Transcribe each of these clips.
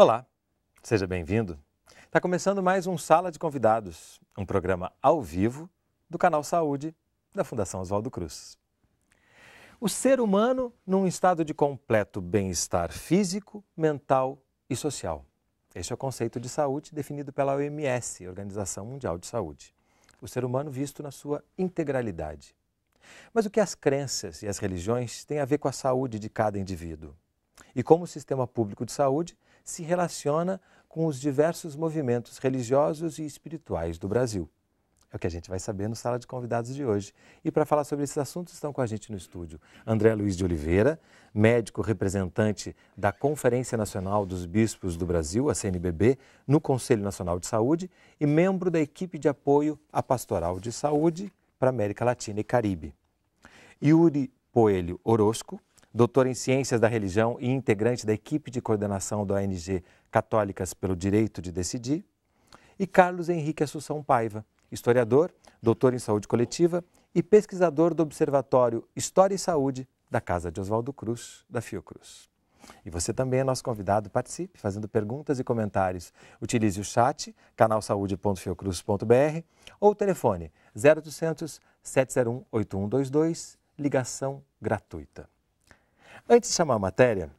Olá, seja bem-vindo. Está começando mais um Sala de Convidados, um programa ao vivo do canal Saúde da Fundação Oswaldo Cruz. O ser humano num estado de completo bem-estar físico, mental e social. Este é o conceito de saúde definido pela OMS, Organização Mundial de Saúde. O ser humano visto na sua integralidade. Mas o que as crenças e as religiões têm a ver com a saúde de cada indivíduo? E como o sistema público de saúde se relaciona com os diversos movimentos religiosos e espirituais do Brasil. É o que a gente vai saber no Sala de Convidados de hoje. E para falar sobre esses assuntos estão com a gente no estúdio André Luiz de Oliveira, médico representante da Conferência Nacional dos Bispos do Brasil, a CNBB, no Conselho Nacional de Saúde e membro da equipe de apoio à Pastoral de Saúde para América Latina e Caribe. Yuri Poelho Orozco, doutor em Ciências da Religião e integrante da equipe de coordenação da ONG Católicas pelo Direito de Decidir, e Carlos Henrique Assunção Paiva, historiador, doutor em Saúde Coletiva e pesquisador do Observatório História e Saúde da Casa de Oswaldo Cruz, da Fiocruz. E você também é nosso convidado, participe fazendo perguntas e comentários. Utilize o chat canalsaude.fiocruz.br ou o telefone 0800 701 8122, ligação gratuita. Antes de chamar a matéria,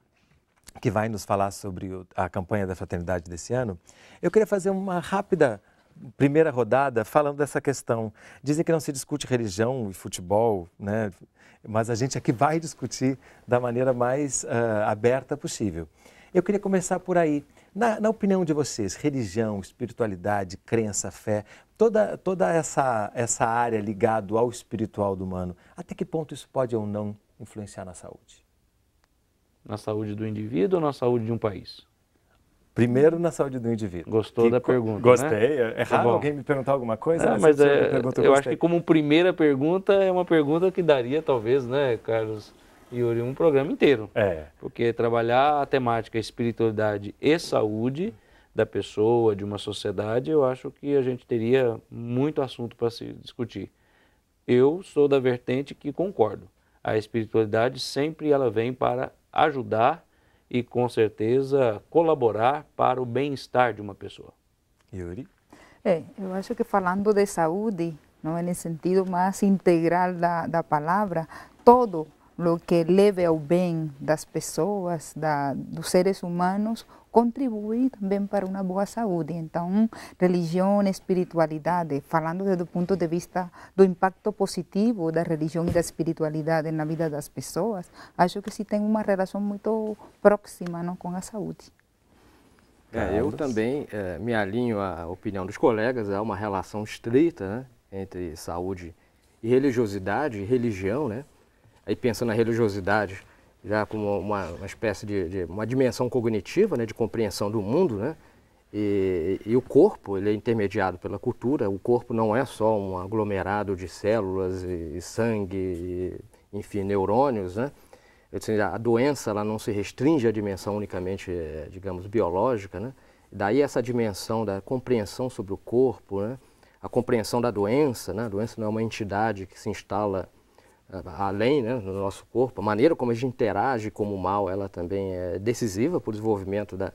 que vai nos falar sobre a campanha da fraternidade desse ano, eu queria fazer uma rápida primeira rodada falando dessa questão. Dizem que não se discute religião e futebol, né? mas a gente aqui vai discutir da maneira mais uh, aberta possível. Eu queria começar por aí. Na, na, opinião de vocês, religião, espiritualidade, crença, fé, toda, toda essa, essa área ligada ao espiritual do humano, até que ponto isso pode ou não influenciar na saúde? Na saúde do indivíduo ou na saúde de um país? Primeiro na saúde do indivíduo. Gostou que, da pergunta? Gostei. Né? É, é tá raro alguém me perguntar alguma coisa, é, mas, é, pergunta, eu, eu acho que como primeira pergunta é uma pergunta que daria talvez, né, Carlos e Yuri, um programa inteiro. É. Porque trabalhar a temática espiritualidade e saúde da pessoa, de uma sociedade, eu acho que a gente teria muito assunto para se discutir. Eu sou da vertente que concordo. A espiritualidade sempre ela vem para ajudar e com certeza colaborar para o bem-estar de uma pessoa. Yuri? É, eu acho que falando de saúde, não é no sentido mais integral da, da palavra, todo o que leve ao bem das pessoas, da, dos seres humanos, contribui também para uma boa saúde. Então, religião, espiritualidade, falando do ponto de vista do impacto positivo da religião e da espiritualidade na vida das pessoas, acho que se tem uma relação muito próxima não, com a saúde. É, eu também é, me alinho à opinião dos colegas, há é uma relação estreita né, entre saúde e religiosidade, religião, né? Aí pensando na religiosidade, já como uma, uma espécie de, de, uma dimensão cognitiva, né, de compreensão do mundo, né? E, e, o corpo ele é intermediado pela cultura. O corpo não é só um aglomerado de células e, e sangue, e, enfim, neurônios, né? seja a doença ela não se restringe à dimensão unicamente, eh, digamos, biológica, né? Daí essa dimensão da compreensão sobre o corpo, né? A compreensão da doença, né? A doença não é uma entidade que se instala além né, do nosso corpo, a maneira como a gente interage com o mal, ela também é decisiva para o desenvolvimento da,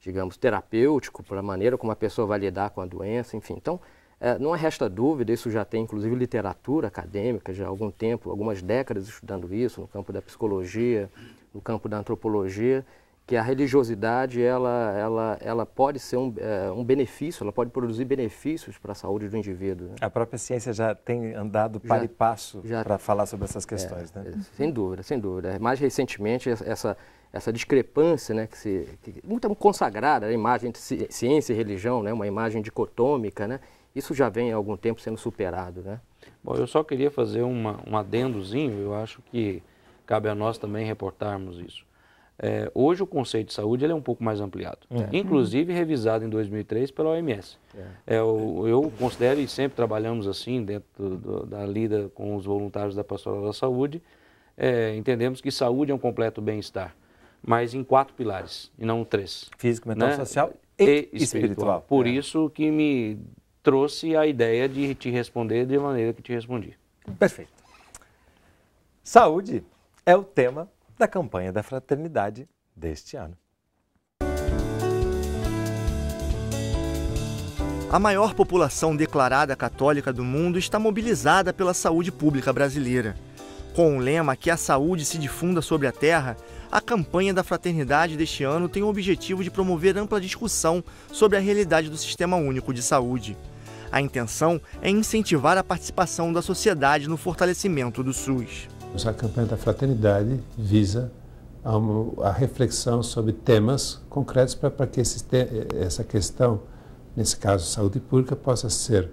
digamos, terapêutico, para a maneira como a pessoa vai lidar com a doença, enfim. Então, é, não resta dúvida, isso já tem inclusive literatura acadêmica já há algum tempo, algumas décadas estudando isso no campo da psicologia, no campo da antropologia, que a religiosidade ela, ela, ela pode ser um, é, um benefício, ela pode produzir benefícios para a saúde do indivíduo. Né? A própria ciência já tem andado para e passo para falar sobre essas questões, é, né? É, sem dúvida, sem dúvida. É, mais recentemente, essa, essa discrepância, né, que se que, muito consagrada, a imagem de ciência e religião, né, uma imagem dicotômica, né, isso já vem há algum tempo sendo superado, né? Bom, eu só queria fazer uma, um adendozinho, eu acho que cabe a nós também reportarmos isso. É, hoje o conceito de saúde ele é um pouco mais ampliado, é. Uhum. inclusive revisado em 2003 pela OMS. É. Eu, é, eu, considero, e sempre trabalhamos assim, dentro do, da lida com os voluntários da Pastoral da Saúde, é, entendemos que saúde é um completo bem-estar, mas em quatro pilares, e não três. Físico, mental, né? social e, e espiritual. espiritual. Por é. isso que me trouxe a ideia de te responder de maneira que te respondi. Perfeito. Saúde é o tema da campanha da fraternidade deste ano. A maior população declarada católica do mundo está mobilizada pela saúde pública brasileira. Com o lema Que a saúde se difunda sobre a terra, a campanha da fraternidade deste ano tem o objetivo de promover ampla discussão sobre a realidade do Sistema Único de Saúde. A intenção é incentivar a participação da sociedade no fortalecimento do SUS a campanha da fraternidade visa a, uma, a reflexão sobre temas concretos para que esse, essa questão, nesse caso saúde pública, possa ser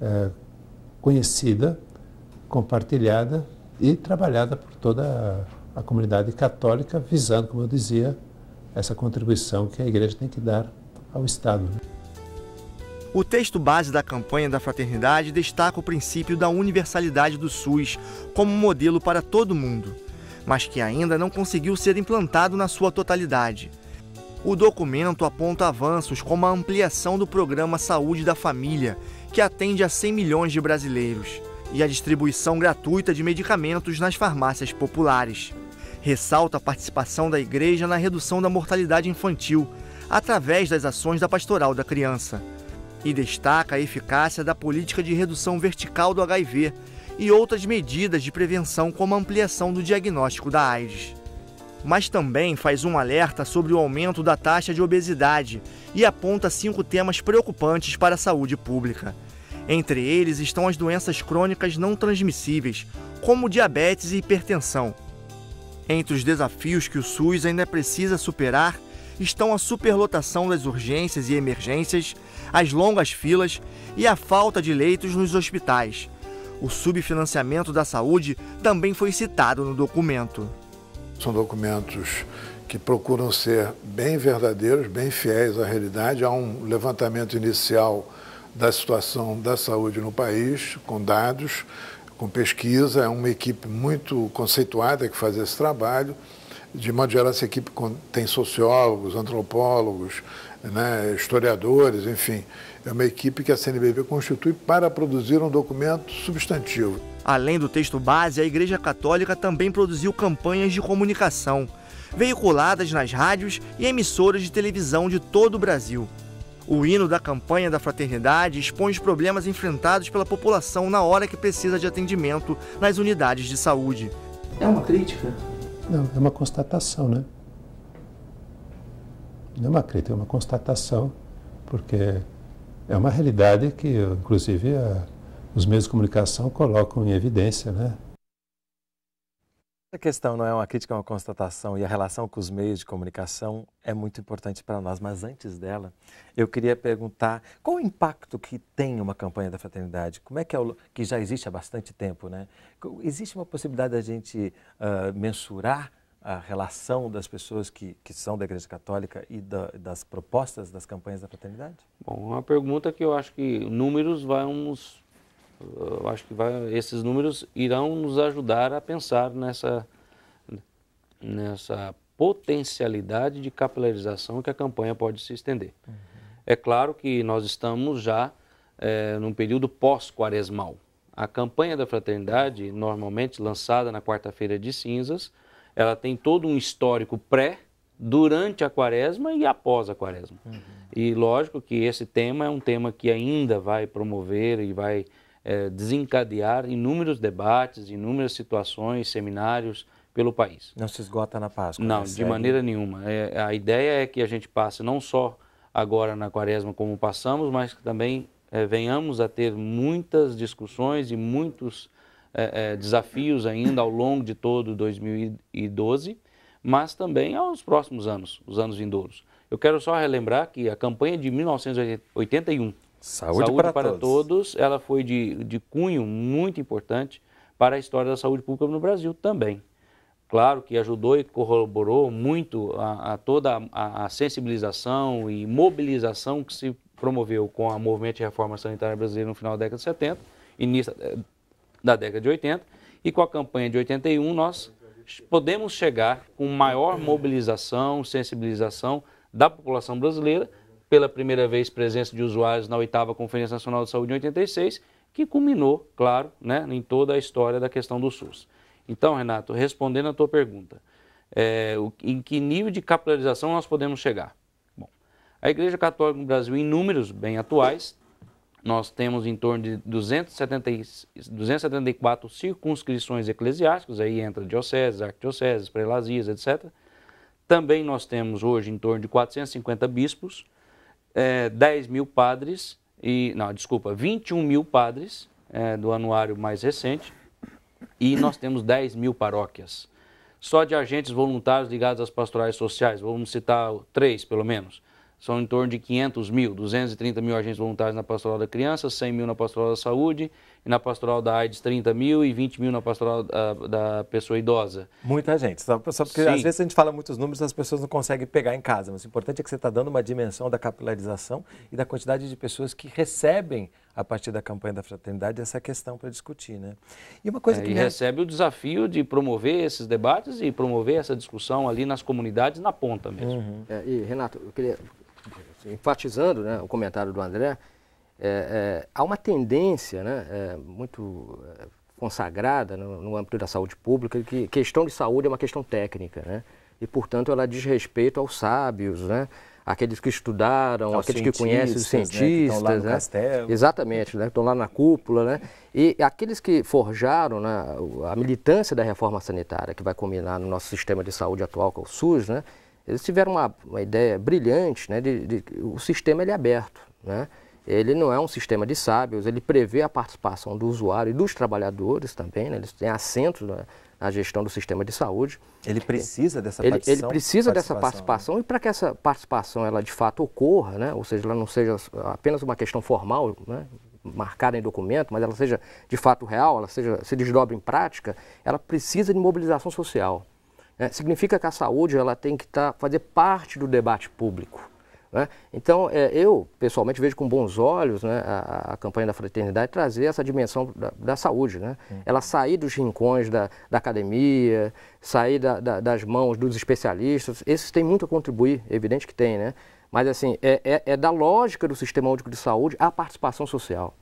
é, conhecida, compartilhada e trabalhada por toda a, a comunidade católica, visando, como eu dizia, essa contribuição que a igreja tem que dar ao Estado. Né? O texto base da campanha da fraternidade destaca o princípio da universalidade do SUS como modelo para todo mundo, mas que ainda não conseguiu ser implantado na sua totalidade. O documento aponta avanços como a ampliação do programa Saúde da Família, que atende a 100 milhões de brasileiros, e a distribuição gratuita de medicamentos nas farmácias populares. Ressalta a participação da Igreja na redução da mortalidade infantil, através das ações da Pastoral da Criança e destaca a eficácia da política de redução vertical do HIV e outras medidas de prevenção, como a ampliação do diagnóstico da AIDS. Mas também faz um alerta sobre o aumento da taxa de obesidade e aponta cinco temas preocupantes para a saúde pública. Entre eles estão as doenças crônicas não transmissíveis, como diabetes e hipertensão. Entre os desafios que o SUS ainda precisa superar estão a superlotação das urgências e emergências, as longas filas e a falta de leitos nos hospitais. O subfinanciamento da saúde também foi citado no documento. São documentos que procuram ser bem verdadeiros, bem fiéis à realidade. Há um levantamento inicial da situação da saúde no país, com dados, com pesquisa. É uma equipe muito conceituada que faz esse trabalho de modo geral, essa equipe tem sociólogos, antropólogos, né, historiadores, enfim. É uma equipe que a CNBB constitui para produzir um documento substantivo. Além do texto base, a Igreja Católica também produziu campanhas de comunicação, veiculadas nas rádios e emissoras de televisão de todo o Brasil. O hino da campanha da fraternidade expõe os problemas enfrentados pela população na hora que precisa de atendimento nas unidades de saúde. É uma crítica não, é uma constatação, né? Não é uma crítica, é uma constatação, porque é uma realidade que, inclusive, a, os meios de comunicação colocam em evidência, né? Essa questão não é uma crítica, é uma constatação, e a relação com os meios de comunicação é muito importante para nós. Mas antes dela, eu queria perguntar qual o impacto que tem uma campanha da fraternidade? Como é que é o, que já existe há bastante tempo, né? Existe uma possibilidade da gente uh, mensurar a relação das pessoas que, que são da Igreja Católica e da, das propostas das campanhas da fraternidade? Bom, uma pergunta que eu acho que números vamos, eu acho que vai, esses números irão nos ajudar a pensar nessa, nessa potencialidade de capilarização que a campanha pode se estender. Uhum. É claro que nós estamos já é, num período pós-quaresmal. A campanha da fraternidade, normalmente lançada na quarta-feira de cinzas, ela tem todo um histórico pré, durante a quaresma e após a quaresma. Uhum. E lógico que esse tema é um tema que ainda vai promover e vai é, desencadear inúmeros debates, inúmeras situações, seminários pelo país. Não se esgota na Páscoa? Não, né? de sério? maneira nenhuma. É, a ideia é que a gente passe não só agora na quaresma como passamos, mas também eh, venhamos a ter muitas discussões e muitos eh, eh, desafios ainda ao longo de todo 2012, mas também aos próximos anos, os anos vindouros. Eu quero só relembrar que a campanha de 1981, Saúde, saúde para, para todos. todos, ela foi de, de cunho muito importante para a história da saúde pública no Brasil também claro que ajudou e corroborou muito a, a toda a, a, sensibilização e mobilização que se promoveu com o movimento de reforma sanitária brasileira no final da década de 70, início eh, da década de 80, e com a campanha de 81 nós podemos chegar com maior mobilização, sensibilização da população brasileira, pela primeira vez presença de usuários na oitava Conferência Nacional de Saúde em 86, que culminou, claro, né, em toda a história da questão do SUS. Então, Renato, respondendo à tua pergunta, é, em que nível de capitalização nós podemos chegar? A Igreja Católica no Brasil, em números bem atuais, nós temos em torno de 270, 274 circunscrições eclesiásticas, aí entra dioceses, arquidioceses, prelazias, etc. Também nós temos hoje em torno de 450 bispos, é, 10 mil padres, e, não, desculpa, 21 mil padres é, do anuário mais recente, e nós temos 10 mil paróquias. Só de agentes voluntários ligados às pastorais sociais, vamos citar três pelo menos são em torno de 500 mil, 230 mil agentes voluntários na pastoral da criança, 100 mil na pastoral da saúde, e na pastoral da AIDS 30 mil e 20 mil na pastoral da, ah, da pessoa idosa. Muita gente, só, só porque Sim. às vezes a gente fala muitos números as pessoas não conseguem pegar em casa, mas o importante é que você está dando uma dimensão da capilarização e da quantidade de pessoas que recebem a partir da campanha da fraternidade essa questão para discutir, né? E uma coisa é, que e recebe o desafio de promover esses debates e promover essa discussão ali nas comunidades na ponta mesmo. Uhum. É, e Renato, eu queria enfatizando né, o comentário do André, é, é, há uma tendência né, é, muito é, consagrada no, no, âmbito da saúde pública que questão de saúde é uma questão técnica, né? E, portanto, ela diz respeito aos sábios, né? Aqueles que estudaram, aos aqueles que conhecem os cientistas. Né, que estão lá no né? castelo. Exatamente, né? Que estão lá na cúpula, né? E aqueles que forjaram né, a militância da reforma sanitária, que vai culminar no nosso sistema de saúde atual, que é o SUS, né? Eles tiveram uma, uma ideia brilhante, né, de, de, o sistema ele é aberto, né? ele não é um sistema de sábios, ele prevê a participação do usuário e dos trabalhadores também, né? eles têm assento na, na, gestão do sistema de saúde. Ele precisa dessa ele, participação. Ele precisa participação, dessa participação né? e para que essa participação ela de fato ocorra, né? ou seja, ela não seja apenas uma questão formal, né? marcada em documento, mas ela seja de fato real, ela seja, se desdobre em prática, ela precisa de mobilização social. Né? Significa que a saúde ela tem que tá, fazer parte do debate público. Né? Então, é, eu pessoalmente vejo com bons olhos né, a, a, campanha da fraternidade trazer essa dimensão da, da saúde. Né? Uhum. Ela sair dos rincões da, da academia, sair da, das mãos dos especialistas. Esses têm muito a contribuir, é evidente que tem, né? Mas, assim, é, é, é da lógica do sistema único de saúde a participação social.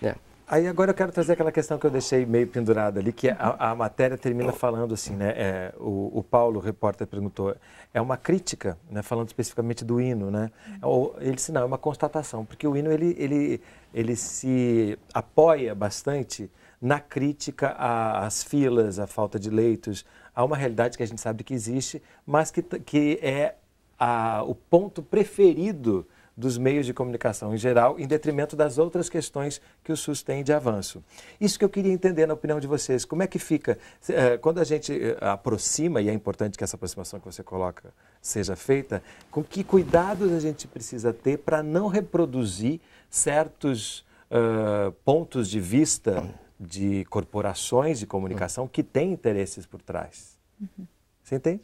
Né? Aí agora eu quero trazer aquela questão que eu deixei meio pendurada ali, que é a, a matéria termina falando assim, né? É, o, o, Paulo, o repórter, perguntou, é uma crítica, né? Falando especificamente do hino, né? Ou, ele disse, não, é uma constatação, porque o hino ele, ele, ele se apoia bastante na crítica às filas, à falta de leitos, a uma realidade que a gente sabe que existe, mas que, que é a, o ponto preferido dos meios de comunicação em geral, em detrimento das outras questões que o SUS tem de avanço. Isso que eu queria entender na opinião de vocês. Como é que fica eh, quando a gente eh, aproxima, e é importante que essa aproximação que você coloca seja feita, com que cuidados a gente precisa ter para não reproduzir certos uh, pontos de vista de corporações de comunicação que têm interesses por trás? Uhum. Você entende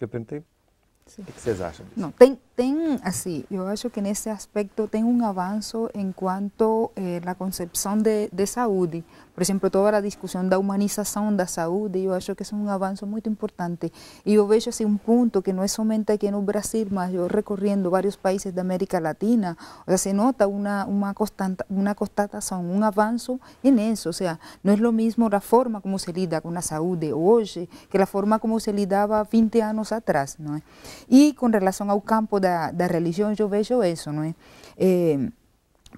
eu perguntei? Sim. O que vocês acham disso? Não, tem, así, yo acho que en ese aspecto tengo un avance en cuanto a eh, la concepción de, de salud Por ejemplo, toda la discusión la humanización la salud, yo acho que es un avance muy importante. Y yo veo así un punto que no es solamente aquí en Brasil, más yo recorriendo varios países de América Latina, o sea, se nota una, una, constante una constatación, un avance en eso. O sea, no es lo mismo la forma como se lida con la salud hoy que la forma como se lidaba 20 años atrás. ¿no? Y con relación al campo de da, da religião, eu vejo isso, não é? Eh, é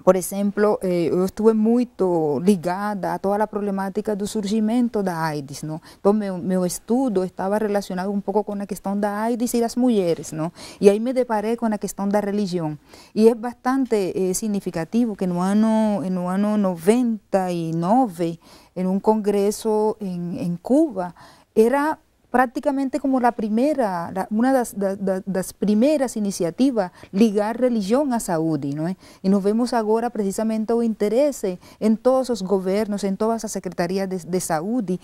por exemplo, eu eh, estive muito ligada a toda a problemática do surgimento da AIDS, não? Então, meu, meu estudo estava relacionado um pouco com a questão da AIDS e das mulheres, não? E aí me deparei com a questão da religião. E é bastante eh, significativo que no ano, no ano 99, em um congresso em, em Cuba, era prácticamente como la primera, una de las primeras iniciativas ligar religión a saudi, ¿no? Y nos vemos ahora precisamente o interés en todos los gobiernos, en todas las secretarías de, saudi,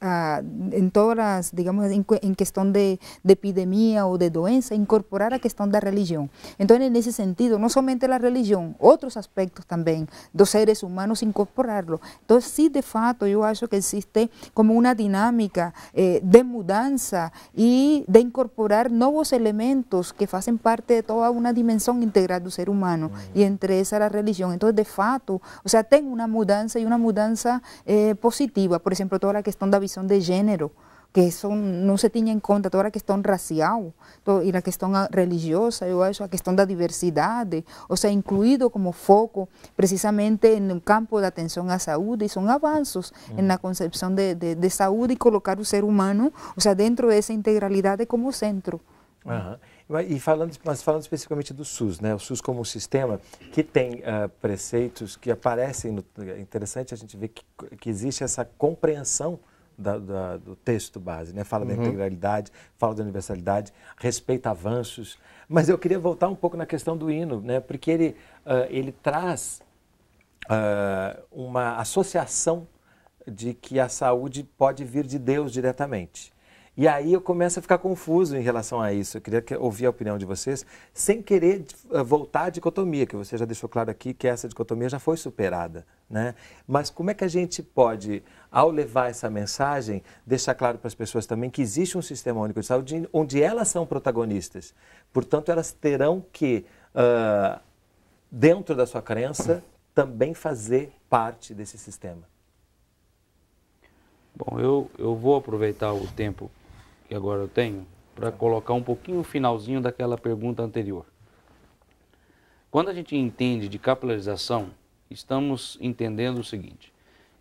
ah, en todas las, digamos, en cuestión de, epidemia o de doença, incorporar a la religión. Entonces, en ese sentido, no solamente la religión, otros aspectos también los seres humanos incorporarlo. Entonces, sí, de fato, yo acho que existe como una dinámica eh, de mudanza y de incorporar nuevos elementos que hacen parte de toda una dimensión integral del ser humano y entre esa la religión. Entonces, de facto, o sea, tengo una mudanza y una mudanza eh, positiva, por ejemplo, toda la cuestión de la visión de género. que isso não se tinha em conta toda a questão racial toda, e a questão ah, religiosa, eu acho, a questão da diversidade, ou seja, incluído como foco precisamente no campo da atenção à saúde, e são avanços uhum. Mm. na concepção de, de, de, saúde e colocar o ser humano, ou seja, dentro dessa integralidade como centro. Uhum. E falando, mas falando especificamente do SUS, né? O SUS como um sistema que tem uh, preceitos que aparecem, no, é interessante a gente ver que, que existe essa compreensão da, da, do texto base, né? fala uhum. da integralidade, fala da universalidade, respeita avanços. Mas eu queria voltar um pouco na questão do hino, né? porque ele, uh, ele traz uh, uma associação de que a saúde pode vir de Deus diretamente. E aí eu começo a ficar confuso em relação a isso. Eu queria ouvir a opinião de vocês, sem querer eh, voltar à dicotomia, que você já deixou claro aqui que essa dicotomia já foi superada. Né? Mas como é que a gente pode, ao levar essa mensagem, deixar claro para as pessoas também que existe um sistema único de saúde onde elas são protagonistas? Portanto, elas terão que, uh, dentro da sua crença, também fazer parte desse sistema. Bom, eu, eu vou aproveitar o tempo que agora eu tenho, para colocar um pouquinho o finalzinho daquela pergunta anterior. Quando a gente entende de capilarização, estamos entendendo o seguinte: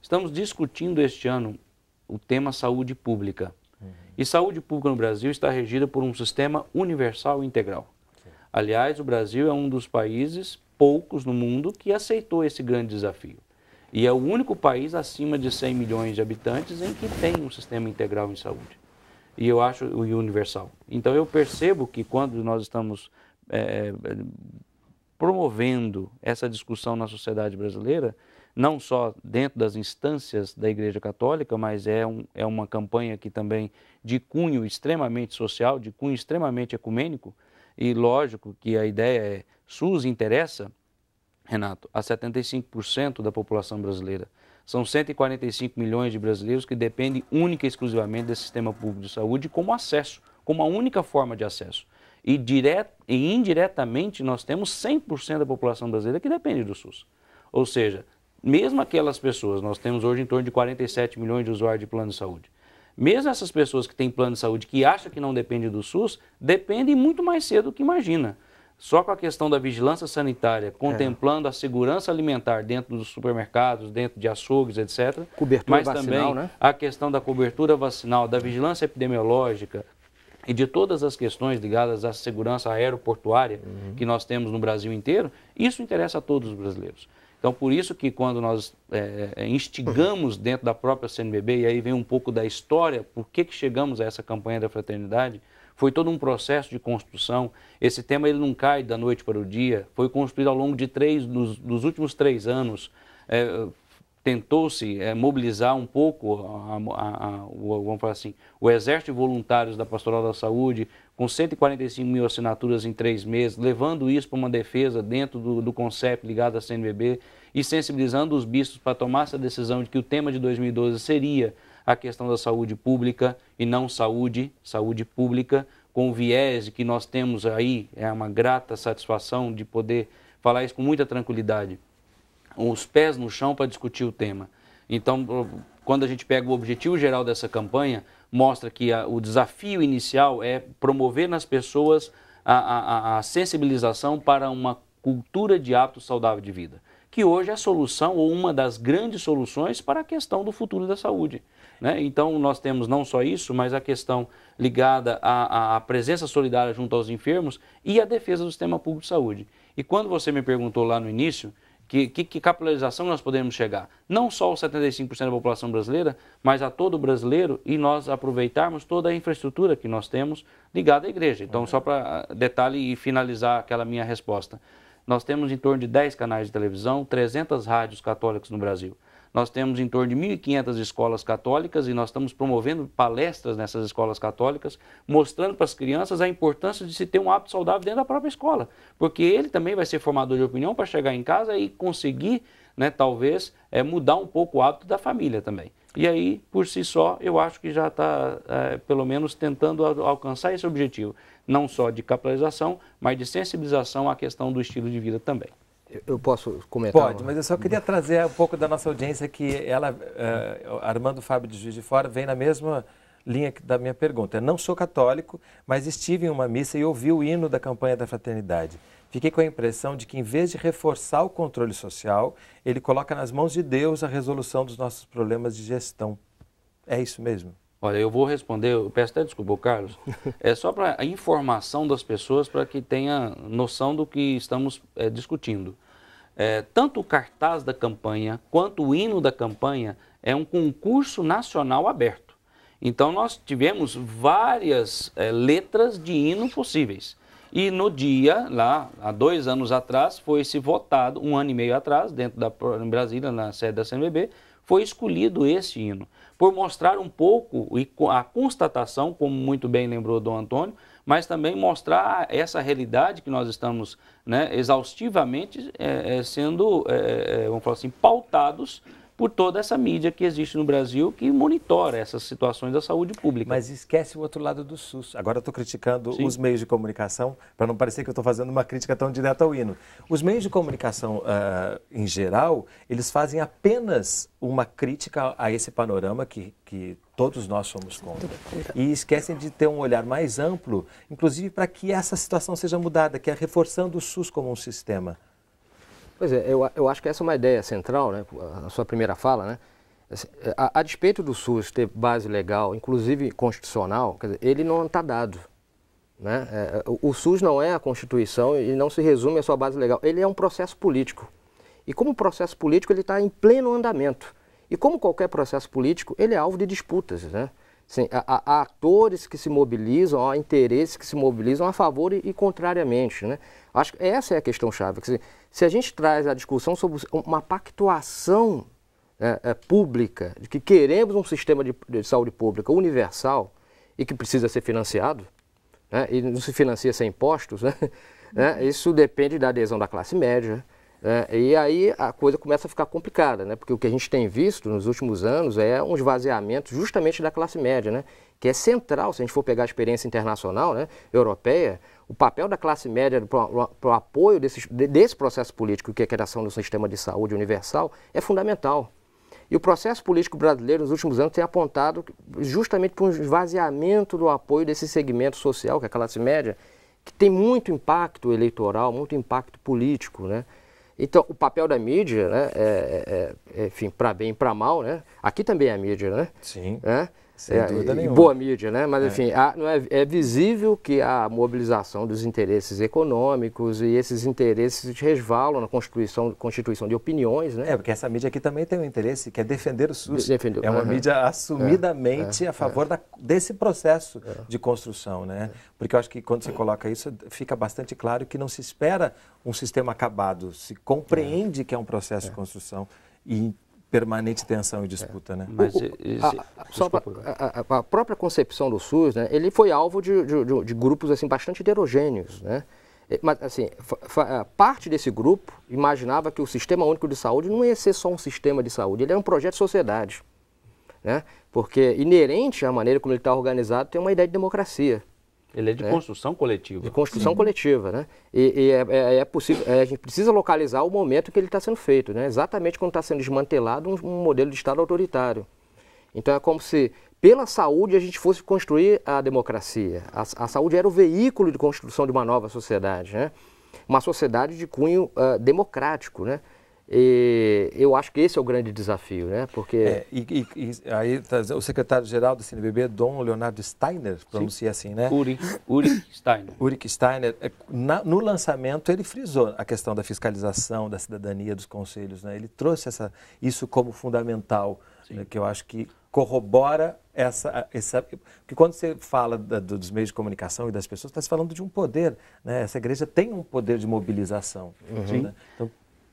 estamos discutindo este ano o tema saúde pública. Uhum. E saúde pública no Brasil está regida por um sistema universal integral. Sim. Aliás, o Brasil é um dos países poucos no mundo que aceitou esse grande desafio. E é o único país acima de 100 milhões de habitantes em que tem um sistema integral em saúde e eu acho o universal. Então eu percebo que quando nós estamos é, é, promovendo essa discussão na sociedade brasileira, não só dentro das instâncias da Igreja Católica, mas é, um, é uma campanha que também de cunho extremamente social, de cunho extremamente ecumênico, e lógico que a ideia é SUS interessa, Renato, a 75% da população brasileira. São 145 milhões de brasileiros que dependem única e exclusivamente desse sistema público de saúde como acesso, como a única forma de acesso. E, direto, e indiretamente nós temos 100% da população brasileira que depende do SUS. Ou seja, mesmo aquelas pessoas, nós temos hoje em torno de 47 milhões de usuários de plano de saúde. Mesmo essas pessoas que têm plano de saúde que acham que não dependem do SUS, dependem muito mais cedo do que imagina só com a questão da vigilância sanitária, é. contemplando é. a segurança alimentar dentro dos supermercados, dentro de açougues, etc. Cobertura mas vacinal, também né? a questão da cobertura vacinal, da vigilância epidemiológica e de todas as questões ligadas à segurança aeroportuária uhum. que nós temos no Brasil inteiro, isso interessa a todos os brasileiros. Então, por isso que quando nós é, é instigamos dentro da própria CNBB, e aí vem um pouco da história, por que, que chegamos a essa campanha da fraternidade, foi todo um processo de construção. Esse tema ele não cai da noite para o dia. Foi construído ao longo de três, dos, últimos três anos. É, Tentou-se é, mobilizar um pouco a, a, a, o, vamos falar assim, o exército de voluntários da Pastoral da Saúde, com 145 mil assinaturas em três meses, levando isso para uma defesa dentro do, do conceito ligado à CNBB e sensibilizando os bispos para tomar essa decisão de que o tema de 2012 seria a questão da saúde pública e não saúde, saúde pública, com o viés que nós temos aí, é uma grata satisfação de poder falar isso com muita tranquilidade. Os pés no chão para discutir o tema. Então, quando a gente pega o objetivo geral dessa campanha, mostra que a, o desafio inicial é promover nas pessoas a, a, a sensibilização para uma cultura de hábito saudável de vida, que hoje é a solução ou uma das grandes soluções para a questão do futuro da saúde. Né? Então, nós temos não só isso, mas a questão ligada à, à, presença solidária junto aos enfermos e à defesa do sistema público de saúde. E quando você me perguntou lá no início que, que, que nós podemos chegar, não só os 75% da população brasileira, mas a todo brasileiro e nós aproveitarmos toda a infraestrutura que nós temos ligada à igreja. Então, só para detalhe e finalizar aquela minha resposta. Nós temos em torno de 10 canais de televisão, 300 rádios católicos no Brasil. Nós temos em torno de 1.500 escolas católicas e nós estamos promovendo palestras nessas escolas católicas, mostrando para as crianças a importância de se ter um hábito saudável dentro da própria escola, porque ele também vai ser formador de opinião para chegar em casa e conseguir, né, talvez, é, mudar um pouco o hábito da família também. E aí, por si só, eu acho que já está, é, eh, pelo menos, tentando alcançar esse objetivo, não só de capitalização, mas de sensibilização à questão do estilo de vida também. Eu posso comentar? Pode, mas eu só queria trazer um pouco da nossa audiência que ela, uh, Armando Fábio de Juiz de Fora, vem na mesma linha da minha pergunta. Eu não sou católico, mas estive em uma missa e ouvi o hino da campanha da fraternidade. Fiquei com a impressão de que, em vez de reforçar o controle social, ele coloca nas mãos de Deus a resolução dos nossos problemas de gestão. É isso mesmo? Olha, eu vou responder, eu peço até desculpa, Carlos. É só para a informação das pessoas para que tenha noção do que estamos é, discutindo. É, tanto o cartaz da campanha quanto o hino da campanha é um concurso nacional aberto. Então nós tivemos várias é, letras de hino possíveis. E no dia, lá, há dois anos atrás, foi-se votado, um ano e meio atrás, dentro da em Brasília, na sede da CNBB, foi escolhido esse hino por mostrar um pouco e a constatação, como muito bem lembrou Dom Antônio, mas também mostrar essa realidade que nós estamos né, exaustivamente é, é sendo, é, é, é, vamos falar assim, pautados por toda essa mídia que existe no Brasil que monitora essas situações da saúde pública. Mas esquece o outro lado do SUS. Agora eu estou criticando Sim. os meios de comunicação, para não parecer que eu estou fazendo uma crítica tão direta ao hino. Os meios de comunicação, uh, em geral, eles fazem apenas uma crítica a esse panorama que, que todos nós somos contra. E esquecem de ter um olhar mais amplo, inclusive para que essa situação seja mudada, que é reforçando o SUS como um sistema. Pois é, eu, eu acho que essa é uma ideia central, né, a sua primeira fala, né? Assim, a, a despeito do SUS ter base legal, inclusive constitucional, dizer, ele não está dado. Né? É, é, o, o SUS não é a Constituição e não se resume à sua base legal. Ele é um processo político. E como processo político, ele está em pleno andamento. E como qualquer processo político, ele é alvo de disputas. Né? Sim, há, há, atores que se mobilizam, há interesses que se mobilizam a favor e, e contrariamente. Né? Acho que essa é a questão chave. Que se, se, a gente traz a discussão sobre uma pactuação é, é, pública, de que queremos um sistema de, de, saúde pública universal e que precisa ser financiado, né? e não se financia sem impostos, né? Uhum. né? isso depende da adesão da classe média, é, e aí a coisa começa a ficar complicada, né? porque o que a gente tem visto nos últimos anos é um esvaziamento justamente da classe média, né? que é central, se a gente for pegar a experiência internacional, né? europeia, o papel da classe média para o apoio desse, desse processo político, que é a criação do sistema de saúde universal, é fundamental. E o processo político brasileiro nos últimos anos tem apontado justamente para um esvaziamento do apoio desse segmento social, que é a classe média, que tem muito impacto eleitoral, muito impacto político, né? Então, o papel da mídia, né, é, é, é, é enfim, para bem e para mal, né? Aqui também é a mídia, né? Sim. É? Sem é, dúvida nenhuma. Boa mídia, né? Mas, é. enfim, há, não é, é visível que há mobilização dos interesses econômicos e esses interesses resvalam na constituição, constituição de opiniões, né? É, porque essa mídia aqui também tem um interesse que é defender o SUS. Defendeu. é uma uhum. mídia é. assumidamente é, a favor da, desse processo de construção, né? Porque eu acho que quando você coloca isso, fica bastante claro que não se espera um sistema acabado, se compreende que é um processo de construção e permanente tensão e disputa, é. né? Mas, o, a, a, só pra, a, a, própria concepção do SUS, né, ele foi alvo de, de, de grupos assim bastante heterogêneos, né? Mas, assim, parte desse grupo imaginava que o Sistema Único de Saúde não ia ser só um sistema de saúde, ele era é um projeto de sociedade. Né? Porque, inerente à maneira como ele está organizado, tem uma ideia de democracia. Ele é de né? construção coletiva. De construção Sim. coletiva, né? E, e é, é, é, possível, é, a gente precisa localizar o momento que ele está sendo feito, né? Exatamente quando está sendo desmantelado um, um, modelo de Estado autoritário. Então é como se pela saúde a gente fosse construir a democracia. A, a saúde era o veículo de construção de uma nova sociedade, né? Uma sociedade de cunho uh, democrático, né? E eu acho que esse é o grande desafio, né? Porque. É, e, e, e, aí tá o secretário-geral do CNBB, Dom Leonardo Steiner, pronuncia Sim. assim, né? Uri, Uri Steiner. Uri Steiner. É, na, no lançamento, ele frisou a questão da fiscalização, da cidadania, dos conselhos, né? Ele trouxe essa, isso como fundamental, né? que eu acho que corrobora essa, essa porque quando você fala da, dos meios de comunicação e das pessoas está se falando de um poder né essa igreja tem um poder de mobilização uhum. né? então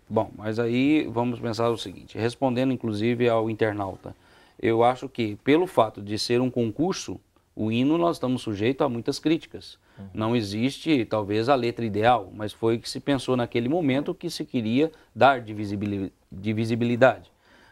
Bom, mas aí vamos pensar o seguinte, respondendo inclusive ao internauta, eu acho que pelo fato de ser um concurso, o hino nós estamos sujeitos a muitas críticas. Uhum. Não existe talvez a letra ideal, mas foi que se pensou naquele momento que se queria dar de, de visibilidade.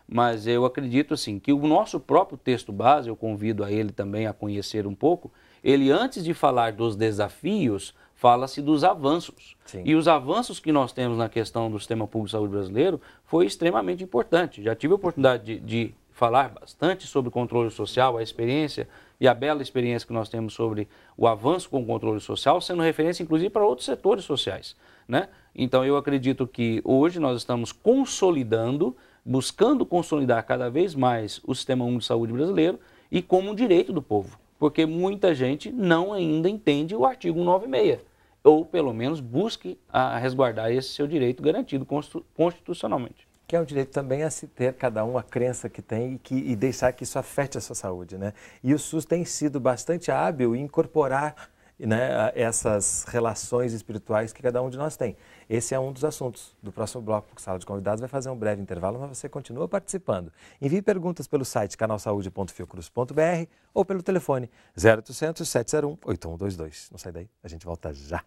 Mas eu acredito assim que o nosso próprio texto base, eu convido a ele também a conhecer um pouco, ele antes de falar dos desafios, fala-se dos avanços. Sim. E os avanços que nós temos na questão do sistema público de saúde brasileiro foi extremamente importante. Já tive a oportunidade de, de falar bastante sobre o controle social, a experiência e a bela experiência que nós temos sobre o avanço com o controle social, sendo referência inclusive para outros setores sociais. Né? Então eu acredito que hoje nós estamos consolidando, buscando consolidar cada vez mais o sistema único de saúde brasileiro e como um direito do povo, porque muita gente não ainda entende o artigo 96 ou pelo menos busque a resguardar esse seu direito garantido constitucionalmente. Que é o direito também a se ter cada um a crença que tem e, que, e deixar que isso afete a sua saúde, né? E o SUS tem sido bastante hábil em incorporar né, essas relações espirituais que cada um de nós tem. Esse é um dos assuntos do próximo bloco, porque Sala de Convidados vai fazer um breve intervalo, mas você continua participando. Envie perguntas pelo site canalsaúde.fiocruz.br ou pelo telefone 0800 701 8122. Não sai daí, a gente volta já.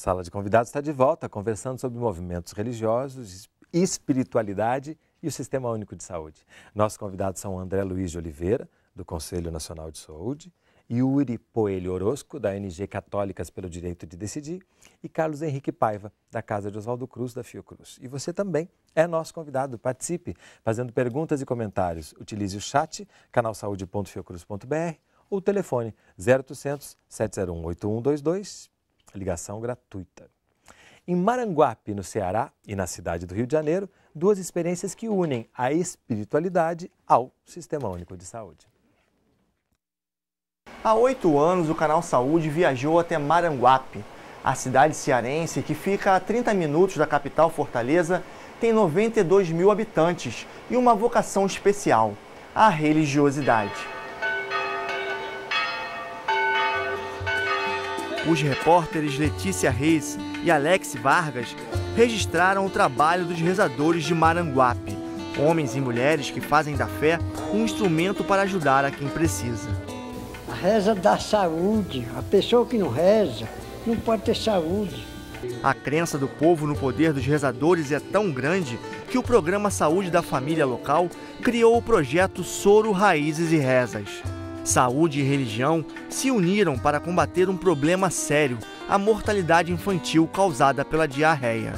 Sala de Convidados está de volta, conversando sobre movimentos religiosos, espiritualidade e o Sistema Único de Saúde. Nossos convidados são André Luiz de Oliveira, do Conselho Nacional de Saúde, Yuri Poelho Orosco, da NG Católicas pelo Direito de Decidir, e Carlos Henrique Paiva, da Casa de Oswaldo Cruz, da Fiocruz. E você também é nosso convidado, participe, fazendo perguntas e comentários. Utilize o chat, canalsaúde.fiocruz.br ou o telefone 0800 701 8122 Ligação gratuita. Em Maranguape, no Ceará, e na cidade do Rio de Janeiro, duas experiências que unem a espiritualidade ao Sistema Único de Saúde. Há oito anos, o canal Saúde viajou até Maranguape. A cidade cearense, que fica a 30 minutos da capital Fortaleza, tem 92 mil habitantes e uma vocação especial: a religiosidade. Os repórteres Letícia Reis e Alex Vargas registraram o trabalho dos rezadores de Maranguape, homens e mulheres que fazem da fé um instrumento para ajudar a quem precisa. A reza dá saúde. A pessoa que não reza não pode ter saúde. A crença do povo no poder dos rezadores é tão grande que o programa Saúde da Família Local criou o projeto Soro Raízes e Rezas saúde e religião se uniram para combater um problema sério, a mortalidade infantil causada pela diarreia.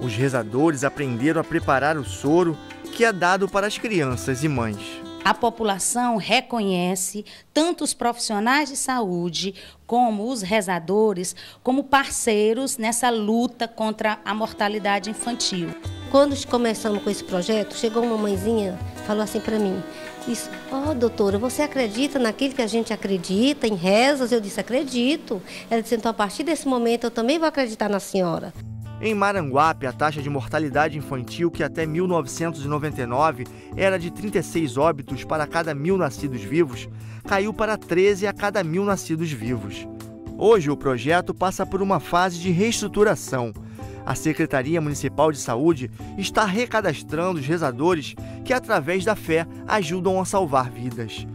Os rezadores aprenderam a preparar o soro que é dado para as crianças e mães. A população reconhece tanto os profissionais de saúde como os rezadores como parceiros nessa luta contra a mortalidade infantil. Quando começamos com esse projeto, chegou uma mãezinha, falou assim para mim: disse, Ó, oh, doutora, você acredita naquilo que a gente acredita, em rezas? Eu disse, acredito. Ela disse, então a partir desse momento eu também vou acreditar na senhora. Em Maranguape, a taxa de mortalidade infantil, que até 1999 era de 36 óbitos para cada mil nascidos vivos, caiu para 13 a cada mil nascidos vivos. Hoje, o projeto passa por uma fase de reestruturação a Secretaria Municipal de Saúde está recadastrando os rezadores que, através da fé, ajudam a salvar vidas.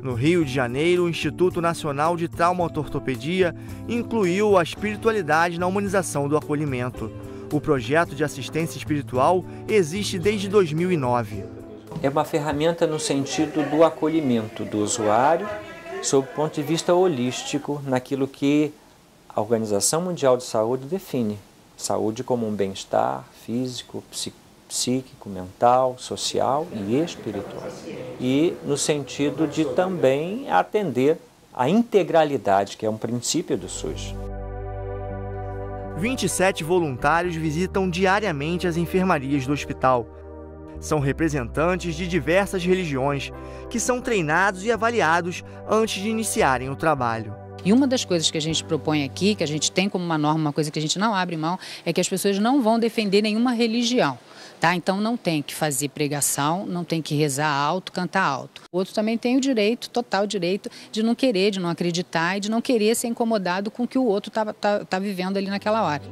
No Rio de Janeiro, o Instituto Nacional de Trauma Ortopedia incluiu a espiritualidade na humanização do acolhimento. O projeto de assistência espiritual existe desde 2009. É uma ferramenta no sentido do acolhimento do usuário, sob o ponto de vista holístico, naquilo que a Organização Mundial de Saúde define Saúde como um bem-estar físico, psíquico, mental, social e espiritual. E no sentido de também atender a integralidade, que é um princípio do SUS. 27 voluntários visitam diariamente as enfermarias do hospital. São representantes de diversas religiões que são treinados e avaliados antes de iniciarem o trabalho. E uma das coisas que a gente propõe aqui, que a gente tem como uma norma, uma coisa que a gente não abre mão, é que as pessoas não vão defender nenhuma religião. Tá? Então não tem que fazer pregação, não tem que rezar alto, cantar alto. O outro também tem o direito, total direito, de não querer, de não acreditar e de não querer ser incomodado com o que o outro está tá, tá vivendo ali naquela hora.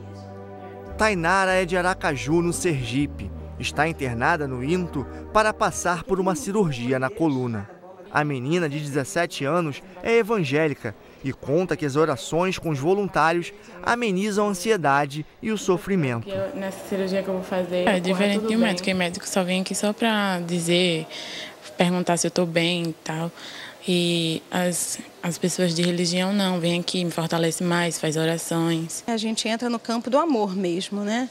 Tainara é de Aracaju, no Sergipe. Está internada no INTO para passar por uma cirurgia na coluna. A menina de 17 anos é evangélica e conta que as orações com os voluntários amenizam a ansiedade e o sofrimento. Nessa cirurgia que eu vou fazer. É diferente de um médico, o médico só vem aqui só para dizer, perguntar se eu estou bem e tal. E as, as pessoas de religião não, vem aqui, me fortalece mais, faz orações. A gente entra no campo do amor mesmo, né?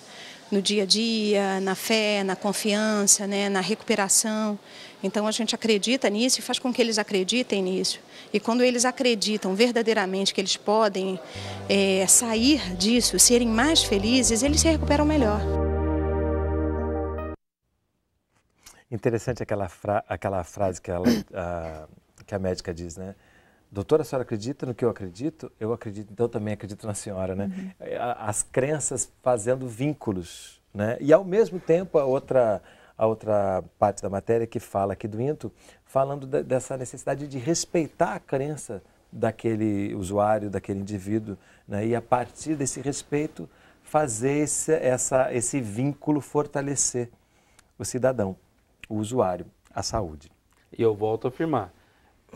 No dia a dia, na fé, na confiança, né? na recuperação. Então a gente acredita nisso e faz com que eles acreditem nisso. E quando eles acreditam verdadeiramente que eles podem é, sair disso, serem mais felizes, eles se recuperam melhor. Interessante aquela, fra aquela frase que, ela, a, que a médica diz, né? Doutora, a senhora acredita no que eu acredito? Eu acredito, então eu também acredito na senhora, né? Uhum. É, as crenças fazendo vínculos, né? E ao mesmo tempo a outra a outra parte da matéria que fala aqui do INTO, falando dessa necessidade de respeitar a crença daquele usuário, daquele indivíduo, né? e a partir desse respeito fazer esse, essa, esse vínculo fortalecer o cidadão, o usuário, a saúde. E eu volto a afirmar,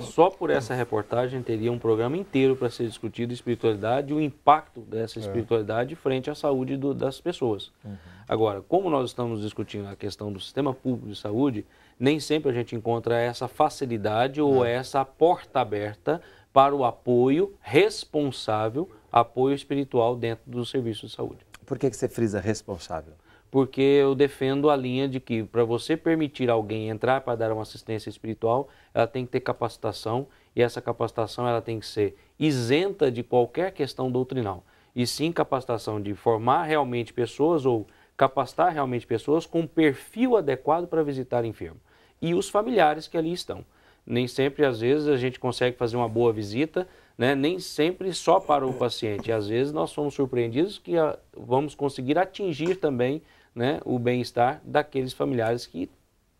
só por essa reportagem teria um programa inteiro para ser discutido espiritualidade e o impacto dessa é. espiritualidade frente à saúde do, das pessoas. Uhum. Agora, como nós estamos discutindo a questão do sistema público de saúde, nem sempre a gente encontra essa facilidade ou é. essa porta aberta para o apoio responsável, apoio espiritual dentro do serviço de saúde. Por que, que você frisa responsável? porque eu defendo a linha de que para você permitir alguém entrar para dar uma assistência espiritual, ela tem que ter capacitação e essa capacitação ela tem que ser isenta de qualquer questão doutrinal. E sim capacitação de formar realmente pessoas ou capacitar realmente pessoas com perfil adequado para visitar enfermo e os familiares que ali estão. Nem sempre, às vezes, a gente consegue fazer uma boa visita, né? nem sempre só para o paciente. Às vezes, nós somos surpreendidos que vamos conseguir atingir também né, o bem-estar daqueles familiares que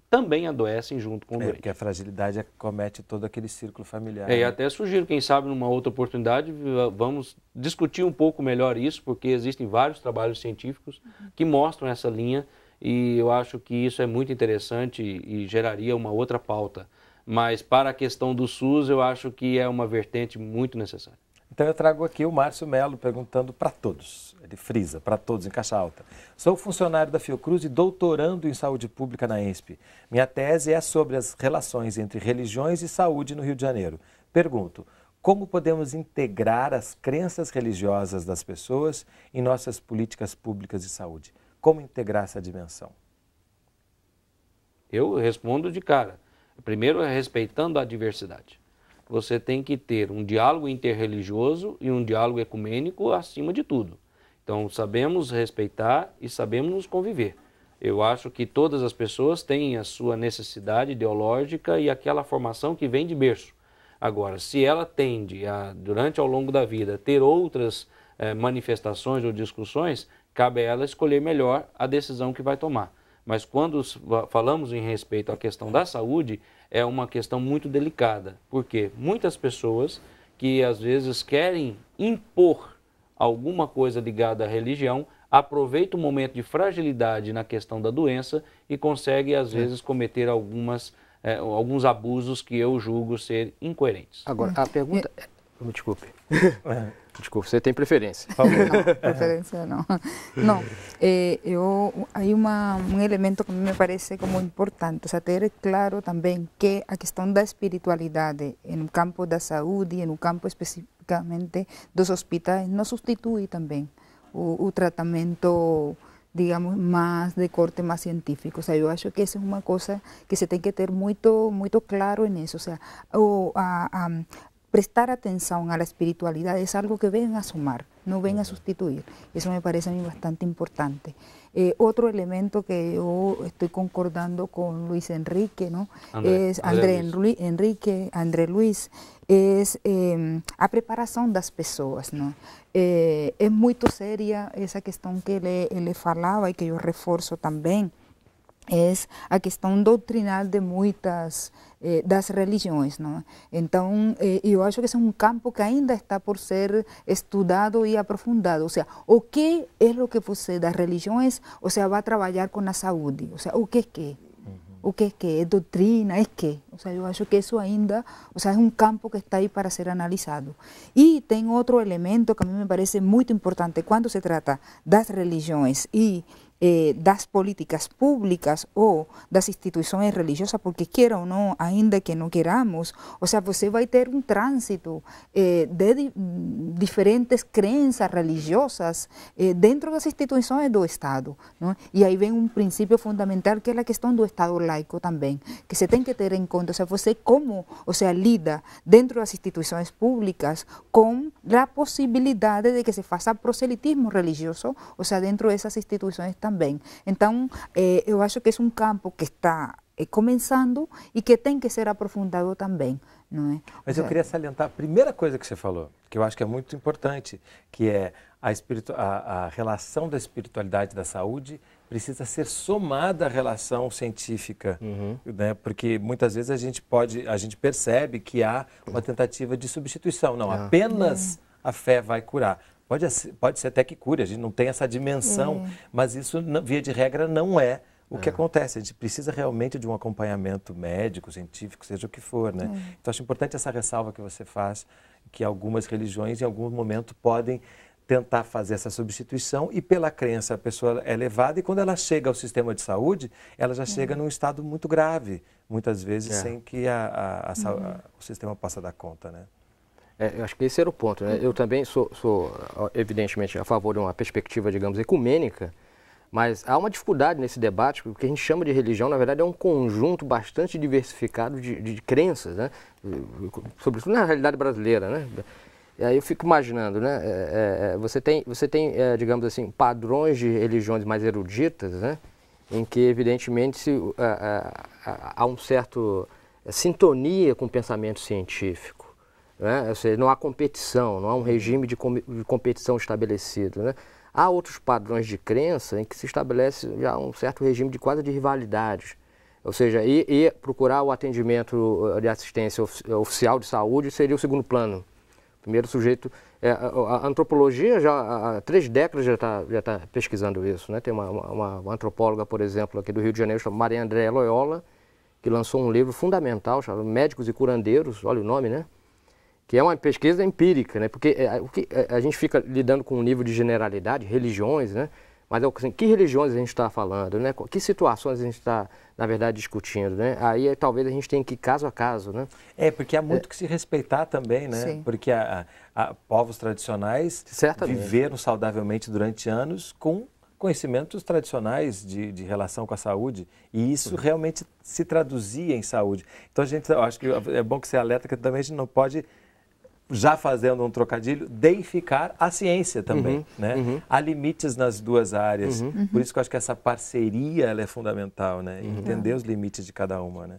também adoecem junto com o é, doente. Porque a fragilidade acomete todo aquele círculo familiar. É, né? até sugiro, quem sabe, numa outra oportunidade, vamos discutir um pouco melhor isso, porque existem vários trabalhos científicos que mostram essa linha e eu acho que isso é muito interessante e geraria uma outra pauta. Mas para a questão do SUS, eu acho que é uma vertente muito necessária. Então eu trago aqui o Márcio Melo perguntando para todos. Ele frisa, para todos em caixa alta. Sou funcionário da Fiocruz e doutorando em saúde pública na ENSP. Minha tese é sobre as relações entre religiões e saúde no Rio de Janeiro. Pergunto: como podemos integrar as crenças religiosas das pessoas em nossas políticas públicas de saúde? Como integrar essa dimensão? Eu respondo de cara. Primeiro, respeitando a diversidade você tem que ter um diálogo interreligioso e um diálogo ecumênico acima de tudo. Então, sabemos respeitar e sabemos nos conviver. Eu acho que todas as pessoas têm a sua necessidade ideológica e aquela formação que vem de berço. Agora, se ela tende a, durante ao longo da vida, ter outras eh, manifestações ou discussões, cabe a ela escolher melhor a decisão que vai tomar. Mas quando falamos em respeito à questão da saúde, é uma questão muito delicada, porque muitas pessoas que às vezes querem impor alguma coisa ligada à religião aproveita o momento de fragilidade na questão da doença e consegue, às é. vezes, cometer algumas, eh, alguns abusos que eu julgo ser incoerentes. Agora, a pergunta, é, me desculpe. É, desculpe, você tem preferência. Não, preferência não. Não, eh, eu, há uma, um elemento que me parece como importante, ou seja, ter claro também que a questão da espiritualidade no campo da saúde e no campo especificamente dos hospitais não substitui também o, o tratamento digamos, mais de corte mais científico. ou seja eu acho que essa é uma coisa que se tem que ter muito muito claro nisso, eso. O o, a, a, prestar atención a la espiritualidad es algo que ven a sumar, no ven a sustituir. Eso me parece a mí bastante importante. Eh, otro elemento que yo estoy concordando con Luis Enrique, ¿no? André, es Luis. Enrique, André Luis, es em, la a de las personas. Eh, es muy seria esa seria que le le falaba y que yo reforzo también. é a questão doutrinal de muitas eh, das religiões, não? Então, eh, eu acho que esse é um campo que ainda está por ser estudado e aprofundado. Ou seja, o que é o que você das religiões, ou seja, vai trabalhar com a saúde, ou seja, o que é que uhum. o que é que é doutrina, é que. Ou seja, eu acho que isso ainda, ou seja, é um campo que está aí para ser analisado. E tem outro elemento que a mim me parece muito importante quando se trata das religiões e eh, das políticas públicas o das instituciones religiosas, porque quiera o no, ainda que queramos o sea pues seja, você va a tener un tránsito eh, de mm, diferentes creencias religiosas eh, dentro de las instituciones del Estado. y ahí ven un principio fundamental que es la cuestión del Estado laico también, que se tiene que tener en cuenta o sea, usted pues, como, o sea, lida dentro de las instituciones públicas con la posibilidad de que se faça proselitismo religioso, o sea, dentro de esas instituciones también também. Então, eh, eu acho que é um campo que está eh, começando e que tem que ser aprofundado também. Não é? Mas eu queria salientar a primeira coisa que você falou, que eu acho que é muito importante, que é a, espiritu a, a relação da espiritualidade da saúde precisa ser somada à relação científica, uhum. né? Porque muitas vezes a gente pode, a gente percebe que há uma tentativa de substituição, não, é. apenas é. a fé vai curar. Pode, pode ser até que cure, a gente não tem essa dimensão, uhum. mas isso, via de regra, não é o que é. acontece? A gente precisa realmente de um acompanhamento médico, científico, seja o que for, né? É. Então acho importante essa ressalva que você faz, que algumas religiões em algum momento podem tentar fazer essa substituição e pela crença a pessoa é levada e quando ela chega ao sistema de saúde, ela já chega num estado muito grave, muitas vezes é. sem que a, a, a, uhum. o sistema possa dar conta, né? É, eu acho que esse era o ponto. Né? Eu também sou, sou, evidentemente, a favor de uma perspectiva, digamos, ecumênica, mas há uma dificuldade nesse debate, porque o que a gente chama de religião, na verdade, é um conjunto bastante diversificado de, de crenças, né? sobretudo na realidade brasileira. Né? E aí eu fico imaginando, né? É, é, é você tem, você tem é, digamos assim, padrões de religiões mais eruditas, né? em que, evidentemente, se, é, há um certo sintonia com o pensamento científico. Né? Ou seja, não há competição, não há um uhum. regime de, com de competição estabelecido. Né? Há outros padrões de crença em que se estabelece já um certo regime de quase de rivalidades. Ou seja, e, e procurar o atendimento eh, de assistência eh, oficial de saúde seria o segundo plano. Primeiro sujeito. É, a, antropologia já há três décadas já está já tá pesquisando isso. Né? Tem uma, uma, uma, antropóloga, por exemplo, aqui do Rio de Janeiro, chamada Maria Andréa Loyola, que lançou um livro fundamental chamado Médicos e Curandeiros, olha o nome, né? que é uma pesquisa empírica, né? Porque é, o que é, a gente fica lidando com um nível de generalidade, religiões, né? Mas é assim, que religiões a gente está falando, né? Que situações a gente está, na verdade, discutindo, né? Aí talvez a gente tenha que ir caso a caso, né? É, porque há muito é. que se respeitar também, né? Sim. Porque a, a, povos tradicionais Certamente. viveram saudavelmente durante anos com conhecimentos tradicionais de, de relação com a saúde e isso realmente se traduzia em saúde. Então a gente, eu acho que é bom que você alerta que também a gente não pode já fazendo um trocadilho, deificar a ciência também. Uhum, né? Uhum. Há limites nas duas áreas. Uhum. uhum. Por isso que eu acho que essa parceria ela é fundamental, né? Uhum. entender os limites de cada uma. Né?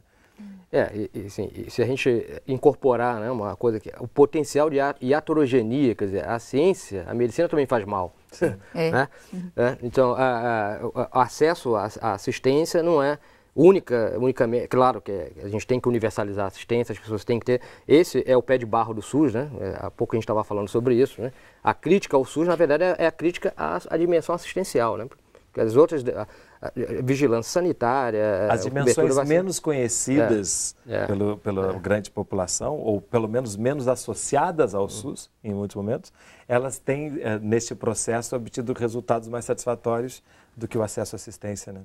É, e, e, sim, e se a gente incorporar né, uma coisa que é o potencial de iatrogenia, quer dizer, a ciência, a medicina também faz mal. Sim. Né? É. é então, a, a, o acesso à assistência não é única, unicamente, claro que a gente tem que universalizar a assistência, as pessoas têm que ter. Esse é o pé de barro do SUS, né? É, há pouco a gente estava falando sobre isso, né? A crítica ao SUS, na verdade, é, é a crítica à, à dimensão assistencial, né? Porque as outras, a, a, a vigilância sanitária... As dimensões menos conhecidas é, é, pelo, pela é. grande população, ou pelo menos menos associadas ao SUS, em muitos momentos, elas têm, é, neste processo, obtido resultados mais satisfatórios do que o acesso à assistência, né?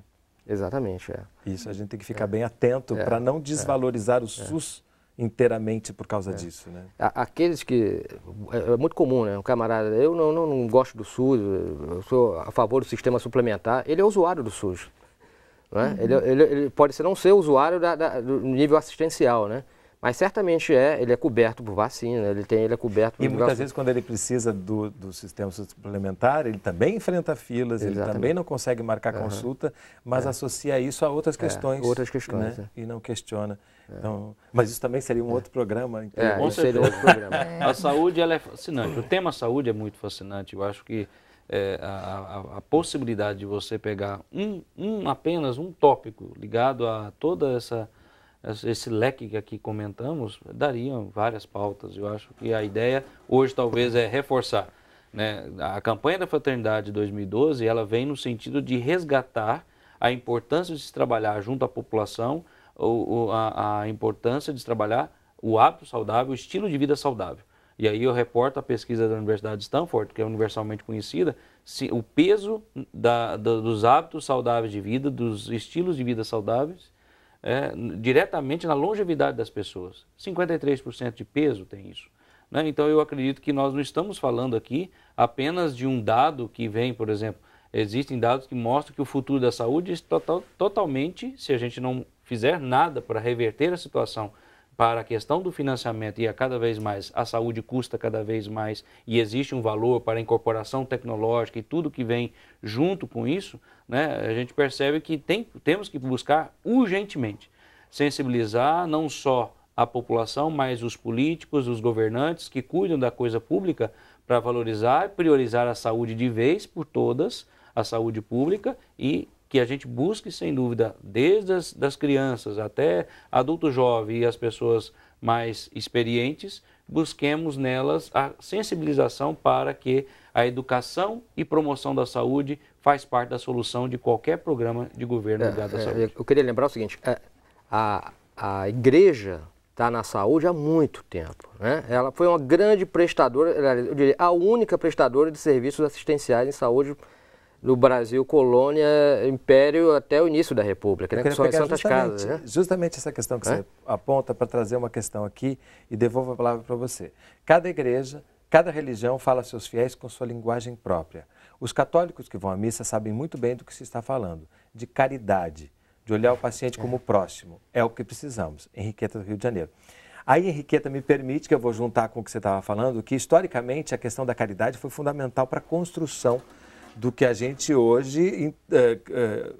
Exatamente, é. Isso, a gente tem que é. ficar é. bem atento é. para não é. desvalorizar o SUS inteiramente por causa disso, né? Aqueles que... É, muito comum, né? Um camarada, eu não, não, não gosto do SUS, eu sou a favor do sistema suplementar. Ele é usuário do SUS. Né? Uhum. Ele, ele, ele, pode ser não ser usuário da, da, do nível assistencial, né? Mas certamente é, ele é coberto por vacina, ele tem, ele é coberto por... E muitas vezes quando ele precisa do, do sistema suplementar, ele também enfrenta filas, Exatamente. ele também não consegue marcar uhum. consulta, mas é. associa isso a outras é, questões. É. Outras questões, né? é. E não questiona. É. Então, mas isso também seria um é. outro programa. Então, é, seria outro programa. A saúde, ela é fascinante. O tema saúde é muito fascinante. Eu acho que a, a, a, possibilidade de você pegar um, um apenas um tópico ligado a toda essa esse leque que aqui comentamos dariam várias pautas. Eu acho que a ideia hoje talvez é reforçar. Né? A campanha da Fraternidade 2012 ela vem no sentido de resgatar a importância de se trabalhar junto à população, ou, a, a importância de se trabalhar o hábito saudável, o estilo de vida saudável. E aí eu reporto a pesquisa da Universidade de Stanford, que é universalmente conhecida, se, o peso da, da, dos hábitos saudáveis de vida, dos estilos de vida saudáveis, é, diretamente na longevidade das pessoas. 53% de peso tem isso. Né? Então, eu acredito que nós não estamos falando aqui apenas de um dado que vem, por exemplo, existem dados que mostram que o futuro da saúde está é total, totalmente, se a gente não fizer nada para reverter a situação para a questão do financiamento e a é cada vez mais a saúde custa cada vez mais e existe um valor para a incorporação tecnológica e tudo que vem junto com isso, né, a gente percebe que tem, temos que buscar urgentemente sensibilizar não só a população, mas os políticos, os governantes que cuidam da coisa pública para valorizar e priorizar a saúde de vez por todas, a saúde pública e que a gente busque, sem dúvida, desde as das crianças até adulto jovem e as pessoas mais experientes, busquemos nelas a sensibilização para que a educação e promoção da saúde faz parte da solução de qualquer programa de governo é, ligado à é, saúde. Eu queria lembrar o seguinte, é, a, a igreja está na saúde há muito tempo. Né? Ela foi uma grande prestadora, eu diria, a única prestadora de serviços assistenciais em saúde pública no Brasil colônia, império até o início da República, né? que as Santas Casas. Né? Justamente essa questão que é? você aponta para trazer uma questão aqui e devolvo a palavra para você. Cada igreja, cada religião fala seus fiéis com sua linguagem própria. Os católicos que vão à missa sabem muito bem do que se está falando, de caridade, de olhar o paciente como próximo. É o que precisamos. Henriqueta do Rio de Janeiro. Aí, Henriqueta, me permite que eu vou juntar com o que você estava falando, que historicamente a questão da caridade foi fundamental para a construção do que a gente hoje. É, é,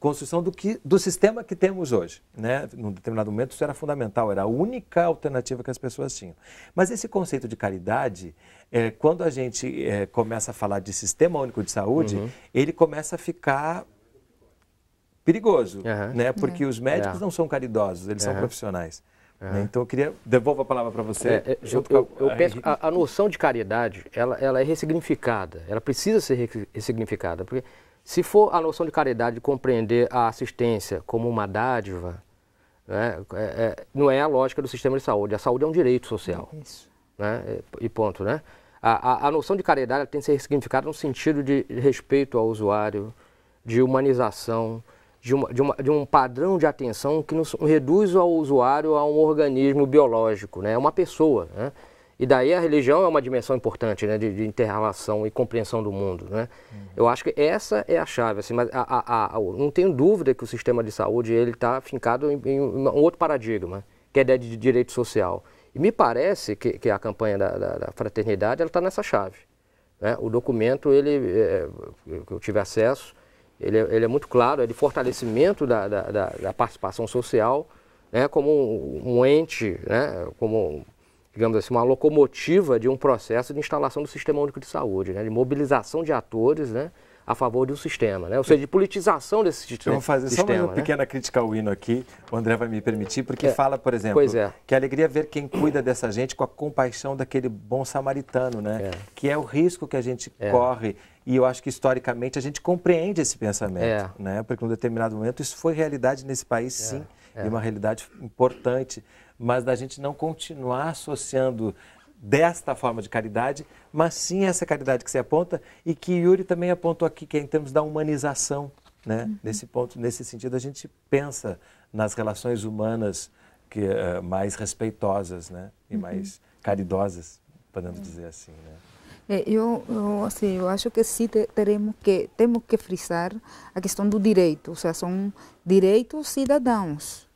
construção do, que, do sistema que temos hoje. Né? Num determinado momento isso era fundamental, era a única alternativa que as pessoas tinham. Mas esse conceito de caridade, é, quando a gente é, começa a falar de sistema único de saúde, uhum. ele começa a ficar perigoso, uhum. né? porque é. os médicos é. não são caridosos, eles são profissionais. É. Né? Então eu queria. Devolvo a palavra para você. É, é eu, eu, penso a, a noção de caridade ela, ela é ressignificada, ela precisa ser ressignificada. Porque se for a noção de caridade de compreender a assistência como uma dádiva, né, é, é não é a lógica do sistema de saúde. A saúde é um direito social. É isso. Né, e ponto. Né? A, a, a noção de caridade tem que ser ressignificada no sentido de respeito ao usuário, de humanização de, uma, de, uma, de um padrão de atenção que nos reduz ao usuário a um organismo biológico, né? É uma pessoa. Né? E daí a religião é uma dimensão importante né? de, de interrelação e compreensão do mundo. Né? Uhum. Eu acho que essa é a chave. Assim, mas a, a, a, não tenho dúvida que o sistema de saúde está fincado em, em, um outro paradigma, que é a ideia de direito social. E me parece que, que a campanha da, da, da fraternidade está nessa chave. Né? O documento ele, é, é que eu tive acesso ele é, ele é muito claro, é de fortalecimento da, da, da, da participação social, né, como um, um ente, né, como, digamos assim, uma locomotiva de um processo de instalação do Sistema Único de Saúde, né, de mobilização de atores, né, a favor do sistema, né? ou seja, de politização desse sistema. Eu vou fazer sistema, só uma né? pequena crítica ao hino aqui, o André vai me permitir, porque é, fala, por exemplo, é. que é alegria ver quem cuida dessa gente com a compaixão daquele bom samaritano, né? É. que é o risco que a gente é. corre. E eu acho que historicamente a gente compreende esse pensamento, é. né? porque em um determinado momento isso foi realidade nesse país, sim, e uma realidade importante mas da gente não continuar associando desta forma de caridade, mas sim essa caridade que você aponta e que Yuri também apontou aqui, que é em termos da humanização. Né? Uhum. Nesse ponto, nesse sentido, a gente pensa nas relações humanas que uh, mais respeitosas né? e uhum. mais caridosas, podemos uhum. dizer assim. Né? É, eu, eu, assim, eu acho que sim teremos que temos que frisar a questão do direito, ou seja, são direitos cidadãos.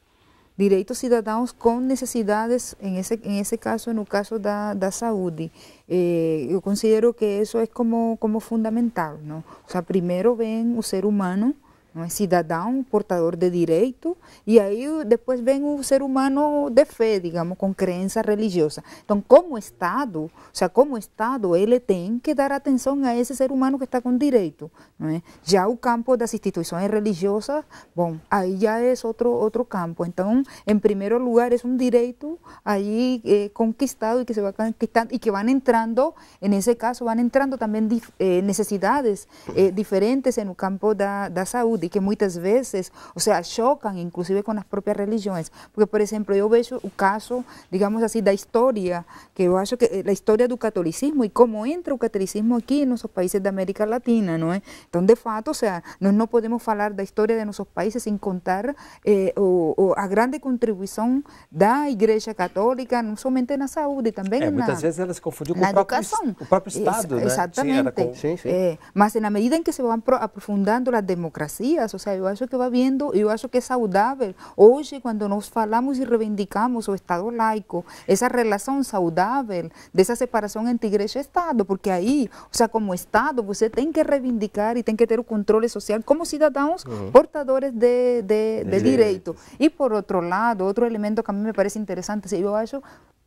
direitos ciudadanos con necesidades en ese em esse caso, no caso da, da saúde. Eh, considero que eso es como, como fundamental. O sea, primero ven o ser humano, un da un portador de derecho y ahí después ven un ser humano de fe, digamos, con creencia religiosa. entonces como Estado, o sea como Estado, él tiene que dar atención a ese ser humano que está con derecho ya el campo de campo instituciones religiosas, bom, ahí ya es otro otro campo. entonces en primer lugar, es un derecho ahí eh, conquistado y que se va conquistando, y que van entrando, en ese caso, van entrando también eh, necesidades eh, diferentes en diferentes campo de da salud e que muitas vezes, ou seja, chocam inclusive com as próprias religiões. Porque, por exemplo, eu vejo o caso, digamos assim, da história, que eu acho que é a eh, história do catolicismo e como entra o catolicismo aqui em nossos países da América Latina, não é? Então, de fato, ou seja, nós não podemos falar da história de nossos países sem contar eh, o, o, a grande contribuição da Igreja Católica, não somente na saúde, também é, eh, na Muitas vezes ela se confundiu com o próprio, o próprio, Estado, Ex né? Exatamente. com... É, eh, mas, na medida em que se vão aprofundando a democracia, O sea, yo que va viendo yo acho que es saludable, Oye, cuando nos falamos y reivindicamos o Estado laico, esa relación saludable de esa separación entre iglesia y Estado, porque ahí, o sea, como Estado, usted pues, tiene que reivindicar y tiene que tener un control social como ciudadanos portadores de, de, Y por otro lado, otro elemento que a mí me parece interesante, yo yo acho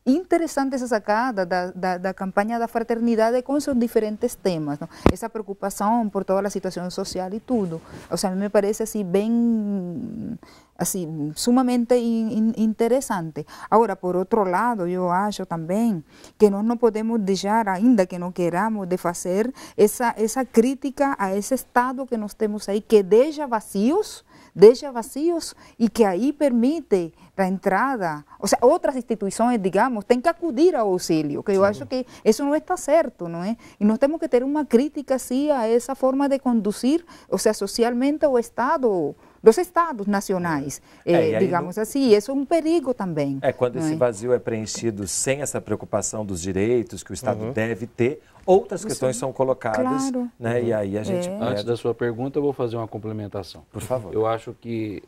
interesantes esa sacada, de da, da, de la fraternidad fraternidade com diferentes temas, Esa preocupación por toda la situación social y todo. Ou seja, me parece así bem así sumamente interesante. Ahora, por otro lado, yo acho también que no podemos dejar, ainda que no queramos de hacer esa crítica a ese estado que nos temos ahí, que deja vacíos, deixa vacíos y que ahí permite la entrada, o sea, otras instituciones, digamos, tienen que acudir a auxilio, que yo acho que eso no está cierto, ¿no es? Y nós tenemos que tener una crítica, sim, a esa forma de conducir, o sea, socialmente o Estado, dos estados nacionais, é, eh, eh, eh digamos no... assim. Isso é um perigo também. É eh, quando esse é? vazio é preenchido sem essa preocupação dos direitos que o Estado uhum. deve ter, outras Isso. questões são colocadas, claro. né? Uhum. E aí a gente. É. Antes da sua pergunta, eu vou fazer uma complementação. Por favor. Eu acho que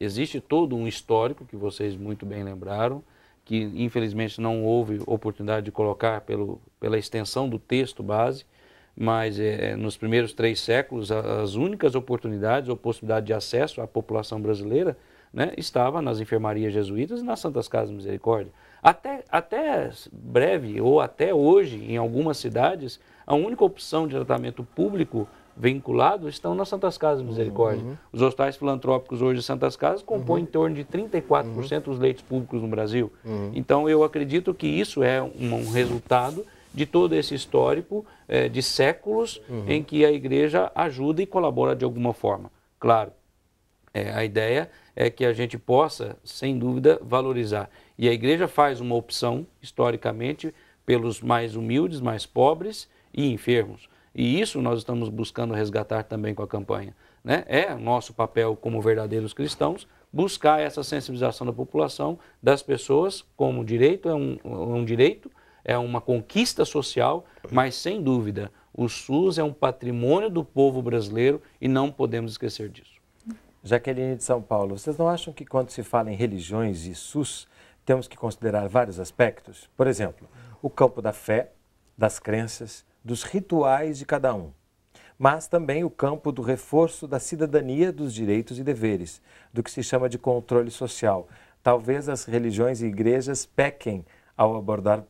Existe todo um histórico que vocês muito bem lembraram, que infelizmente não houve oportunidade de colocar pelo, pela extensão do texto base, mas é, é nos primeiros três séculos as únicas oportunidades ou possibilidade de acesso à população brasileira né, estava nas enfermarias jesuítas e nas Santas Casas de Misericórdia. Até, até breve, ou até hoje, em algumas cidades, a única opção de tratamento público vinculados estão nas Santas Casas de Misericórdia. Uhum. uhum. Os hospitais filantrópicos hoje, Santas Casas, compõem uhum. em torno de 34% uhum. dos leitos públicos no Brasil. Uhum. Então, eu acredito que isso é um, um resultado de todo esse histórico eh, de séculos em que a igreja ajuda e colabora de alguma forma. Claro, é, a ideia é que a gente possa, sem dúvida, valorizar. E a igreja faz uma opção, historicamente, pelos mais humildes, mais pobres e enfermos. E isso nós estamos buscando resgatar também com a campanha. Né? É nosso papel como verdadeiros cristãos buscar essa sensibilização da população, das pessoas, como direito é um, é um direito, é uma conquista social, mas sem dúvida, o SUS é um patrimônio do povo brasileiro e não podemos esquecer disso. Jaqueline de São Paulo, vocês não acham que quando se fala em religiões e SUS, temos que considerar vários aspectos? Por exemplo, o campo da fé, das crenças, dos rituais de cada um, mas também o campo do reforço da cidadania dos direitos e deveres, do que se chama de controle social. Talvez as religiões e igrejas pequem ao abordar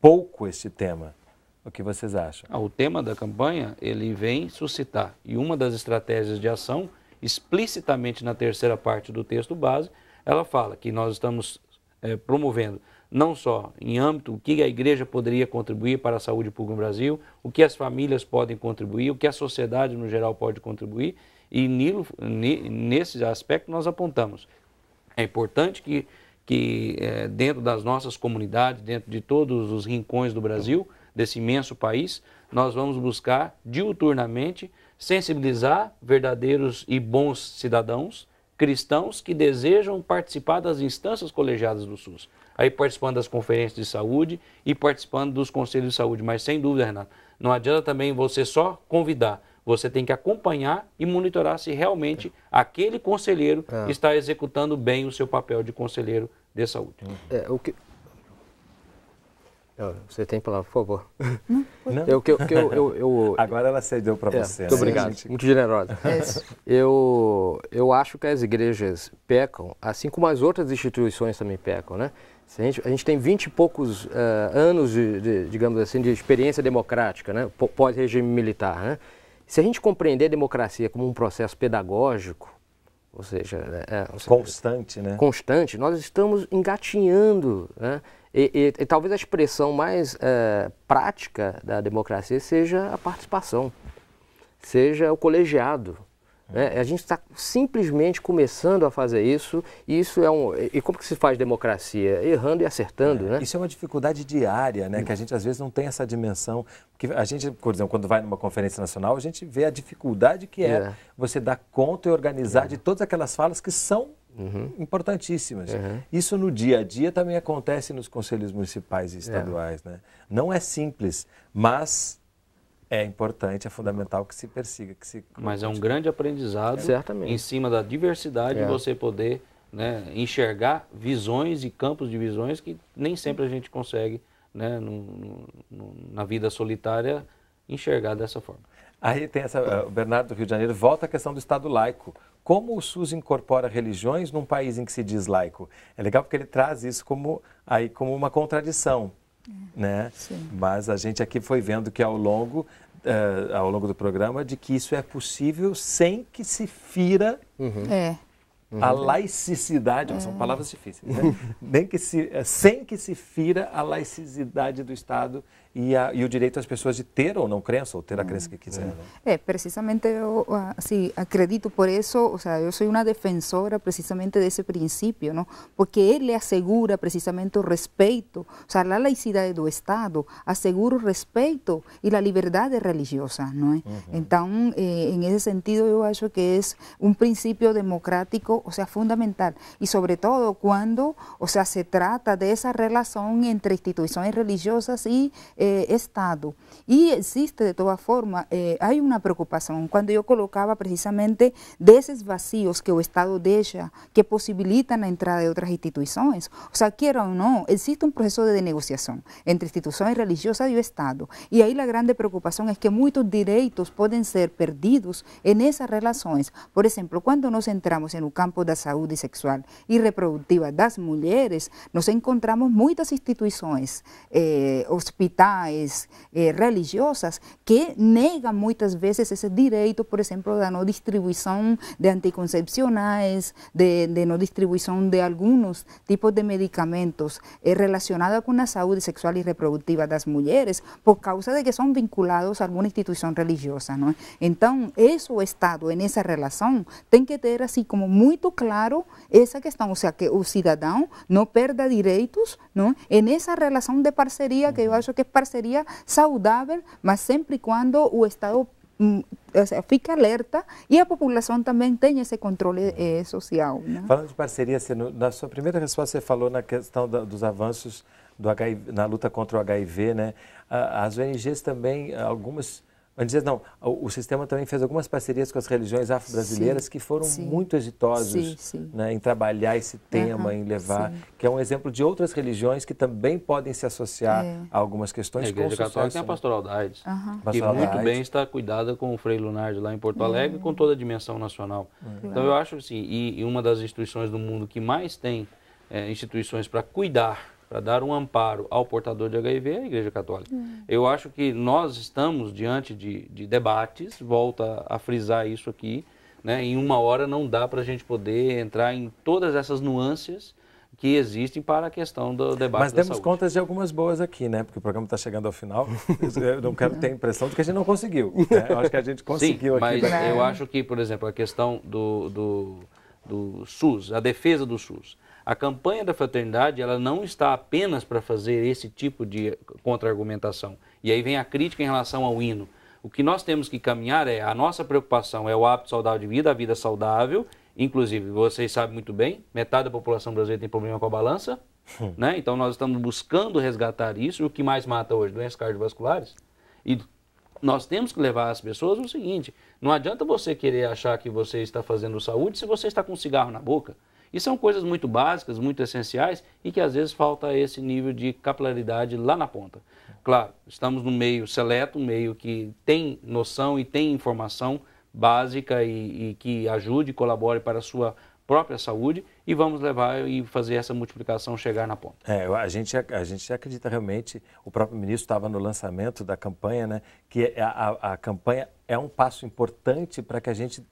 pouco este tema. O que vocês acham? Ah, o tema da campanha ele vem suscitar e uma das estratégias de ação, explicitamente na terceira parte do texto base, ela fala que nós estamos é, promovendo não só em âmbito o que a igreja poderia contribuir para a saúde pública no Brasil, o que as famílias podem contribuir, o que a sociedade no geral pode contribuir, e nilo, nesse aspecto nós apontamos. É importante que, que é, dentro das nossas comunidades, dentro de todos os rincões do Brasil, desse imenso país, nós vamos buscar diuturnamente sensibilizar verdadeiros e bons cidadãos, cristãos que desejam participar das instâncias colegiadas do SUS aí participando das conferências de saúde e participando dos conselhos de saúde. Mas sem dúvida, Renato, não adianta também você só convidar. Você tem que acompanhar e monitorar se realmente é. aquele conselheiro é. está executando bem o seu papel de conselheiro de saúde. Uhum. É, o que... Você tem palavra, por favor. Não, Eu, eu, eu, eu, Agora ela cedeu para é, você. Muito né? obrigado, gente... muito generosa. É eu, eu acho que as igrejas pecam, assim como as outras instituições também pecam, né? A gente, a gente tem vinte e poucos uh, anos, de, de, digamos assim, de experiência democrática, né? pós-regime militar. Né? Se a gente compreender a democracia como um processo pedagógico, ou seja, né, é, seja constante, né? Constante, nós estamos engatinhando. Né? E, e, e talvez a expressão mais é, prática da democracia seja a participação, seja o colegiado. Né? A gente está simplesmente começando a fazer isso, e isso é um. E como que se faz democracia? Errando e acertando, é, né? Isso é uma dificuldade diária, né? Que a gente às vezes não tem essa dimensão. Porque a gente, por exemplo, quando vai numa conferência nacional, a gente vê a dificuldade que é, é. você dar conta e organizar é. de todas aquelas falas que são Uhum. importantíssimas. Uhum. Isso no dia a dia também acontece nos conselhos municipais e é. estaduais. É. Né? Não é simples, mas é importante, é fundamental que se persiga, que se. Mas é um grande aprendizado, certamente, em cima da diversidade é. você poder né, enxergar visões e campos de visões que nem sempre a gente consegue, né, no, no, na vida solitária, enxergar dessa forma. Aí tem essa, eh, o Bernardo do Rio de Janeiro volta à questão do Estado laico. Como o SUS incorpora religiões num país em que se diz laico? É legal porque ele traz isso como, aí, como uma contradição. É. Né? Sim. Mas a gente aqui foi vendo que ao longo uh, ao longo do programa de que isso é possível sem que se fira uhum. é. Uhum. A laicidade, são é. palavras difíceis, né? Nem que se, eh, sem que se fira a laicidade do Estado e, a, e o direito às pessoas de ter ou não crença, ou ter a uhum. crença que quiser. É. Né? É, precisamente eu assim, acredito por isso, ou seja, eu sou uma defensora precisamente desse princípio, não? porque ele assegura precisamente o respeito, ou seja, a laicidade do Estado assegura o respeito e a liberdade religiosa, não é? Uhum. Então, eh, em esse sentido, eu acho que é um princípio democrático o sea, fundamental. Y sobre todo cuando, o sea, se trata de esa relación entre instituciones religiosas y eh, Estado. Y existe de todas formas, eh, hay una preocupación. Cuando yo colocaba precisamente de esos vacíos que el Estado deja, que posibilitan la entrada de otras instituciones. O sea, quiero o no, existe un proceso de negociación entre instituciones religiosas y el Estado. Y ahí la grande preocupación es que muchos derechos pueden ser perdidos en esas relaciones. Por ejemplo, cuando nos entramos en un campo de la saúde sexual reproductiva reproductiva las mujeres, nos encontramos muchas instituciones eh, hospitales eh, religiosas, que negan muchas veces ese derecho, por ejemplo de no distribución de anticoncepcionales, de, no distribución de algunos tipos de medicamentos eh, relacionados con la salud sexual y reproductiva de las mujeres por causa de que son vinculados a alguna institución religiosa. ¿no? Entonces, eso estado en esa relación que tener así como muy muito claro essa questão, ou seja, que o cidadão não perda direitos não? em nessa relação de parceria, que eu acho que é parceria saudável, mas sempre quando o Estado mm, fica alerta e a população também tem esse controle eh, é, social. Né? Falando de parceria, na sua primeira resposta você falou na questão da, dos avanços do HIV, na luta contra o HIV, né? As ONGs também, algumas mas dizer, não, o, o, sistema também fez algumas parcerias com as religiões afro-brasileiras que foram sim, muito exitosos sim, sim. Né, em trabalhar esse tema, uhum, em levar, que é um exemplo de outras religiões que também podem se associar é. a algumas questões. É, a Igreja Católica tem a né? Pastoral da AIDS, uhum. que Pastoral muito bem está cuidada com o Frei Lunardi lá em Porto uhum. Alegre, uhum. com toda a dimensão nacional. Uhum. Então eu acho assim, e, e, uma das instituições do mundo que mais tem é, instituições para cuidar para dar um amparo ao portador de HIV, é a Igreja Católica. Uhum. Eu acho que nós estamos diante de, de debates, volta a frisar isso aqui, né? em uma hora não dá para a gente poder entrar em todas essas nuances que existem para a questão do debate Mas demos contas de algumas boas aqui, né? Porque o programa está chegando ao final. Eu não quero ter a impressão de que a gente não conseguiu. Né? Eu acho que a gente conseguiu Sim, aqui. Mas né? eu acho que, por exemplo, a questão do, do, do SUS, a defesa do SUS. A campanha da fraternidade, ela não está apenas para fazer esse tipo de contra-argumentação. E aí vem a crítica em relação ao hino. O que nós temos que caminhar é, a nossa preocupação é o hábito saudável de vida, a vida saudável. Inclusive, vocês sabem muito bem, metade da população brasileira tem problema com a balança. Hum. Né? Então nós estamos buscando resgatar isso. E o que mais mata hoje? Doenças cardiovasculares. E nós temos que levar as pessoas o seguinte: não adianta você querer achar que você está fazendo saúde se você está com um cigarro na boca. E são coisas muito básicas, muito essenciais e que às vezes falta esse nível de capilaridade lá na ponta. Claro, estamos no meio seleto, um meio que tem noção e tem informação básica e, e que ajude e colabore para a sua própria saúde e vamos levar e fazer essa multiplicação chegar na ponta. É, a gente, a gente acredita realmente, o próprio ministro estava no lançamento da campanha, né, que é, a, a, a campanha é um passo importante para que a gente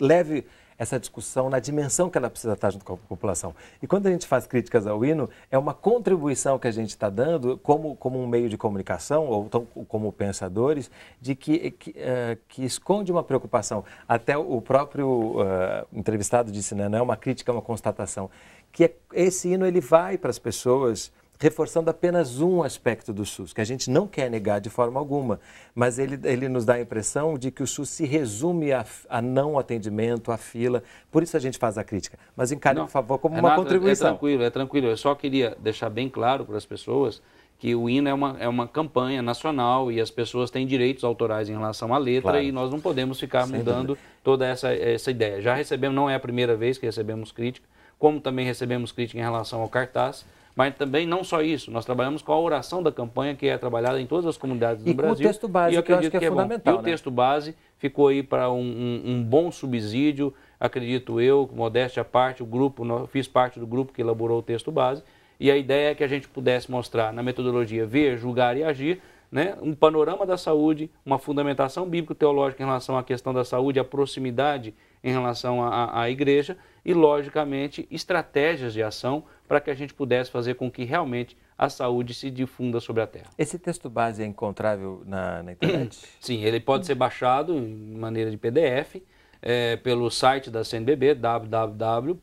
leve essa discussão na dimensão que ela precisa estar junto com a população. E quando a gente faz críticas ao hino, é uma contribuição que a gente está dando como, como um meio de comunicação, ou tão, como pensadores, de que, que, uh, que, esconde uma preocupação. Até o próprio uh, entrevistado disse, né, não é uma crítica, é uma constatação, que é, esse hino ele vai para as pessoas reforçando apenas um aspecto do SUS, que a gente não quer negar de forma alguma, mas ele, ele nos dá a impressão de que o SUS se resume a, a não atendimento, a fila, por isso a gente faz a crítica. Mas encare, por favor, como uma é, é contribuição. É tranquilo, é tranquilo. Eu só queria deixar bem claro para as pessoas que o hino é uma, é uma campanha nacional e as pessoas têm direitos autorais em relação à letra claro. e nós não podemos ficar Sem mudando dúvida. toda essa, essa ideia. Já recebemos, não é a primeira vez que recebemos crítica, como também recebemos crítica em relação ao cartaz, mas também, não só isso, nós trabalhamos com a oração da campanha, que é trabalhada em todas as comunidades do Brasil. E o texto base, que eu acho que é, que é fundamental. Bom. E o né? texto base ficou aí para um, um, um bom subsídio, acredito eu, modéstia à parte, o grupo, fiz parte do grupo que elaborou o texto base, e a ideia é que a gente pudesse mostrar na metodologia ver, julgar e agir, né, um panorama da saúde, uma fundamentação bíblico-teológica em relação à questão da saúde, a proximidade em relação à, à igreja e, logicamente, estratégias de ação para que a gente pudesse fazer com que realmente a saúde se difunda sobre a Terra. Esse texto base é encontrável na, na internet? Sim, ele pode ser baixado em maneira de PDF é, eh, pelo site da CNBB, www.cnbb.org.br,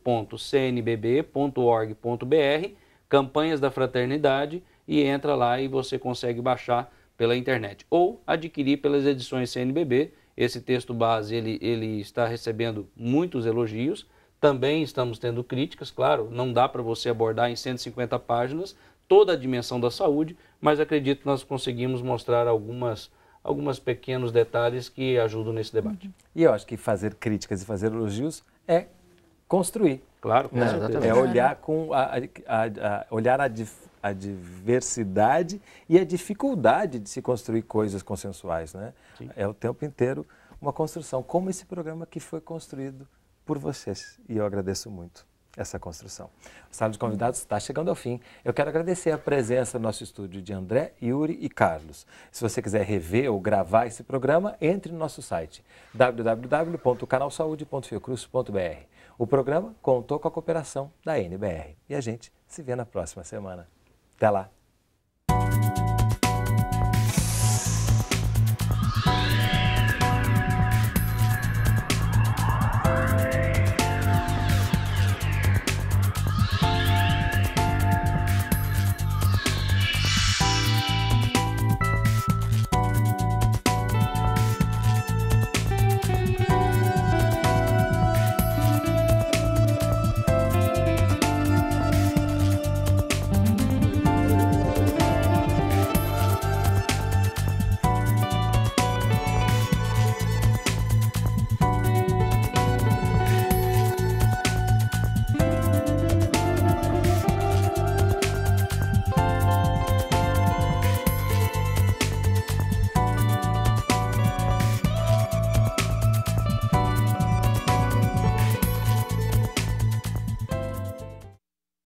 campanhas da fraternidade, e entra lá e você consegue baixar pela internet. Ou adquirir pelas edições CNBB, esse texto base ele, ele está recebendo muitos elogios, também estamos tendo críticas, claro, não dá para você abordar em 150 páginas toda a dimensão da saúde, mas acredito que nós conseguimos mostrar algumas alguns pequenos detalhes que ajudam nesse debate. E eu acho que fazer críticas e fazer elogios é construir. Claro, com Não, né? É olhar com a, a, a olhar a, a, diversidade e a dificuldade de se construir coisas consensuais, né? Sim. É o tempo inteiro uma construção, como esse programa que foi construído por vocês e eu agradeço muito essa construção. A sala de convidados está chegando ao fim. Eu quero agradecer a presença no nosso estúdio de André, Yuri e Carlos. Se você quiser rever ou gravar esse programa, entre no nosso site www.canalsaude.fiocruz.br. O programa contou com a cooperação da NBR e a gente se vê na próxima semana. Até lá!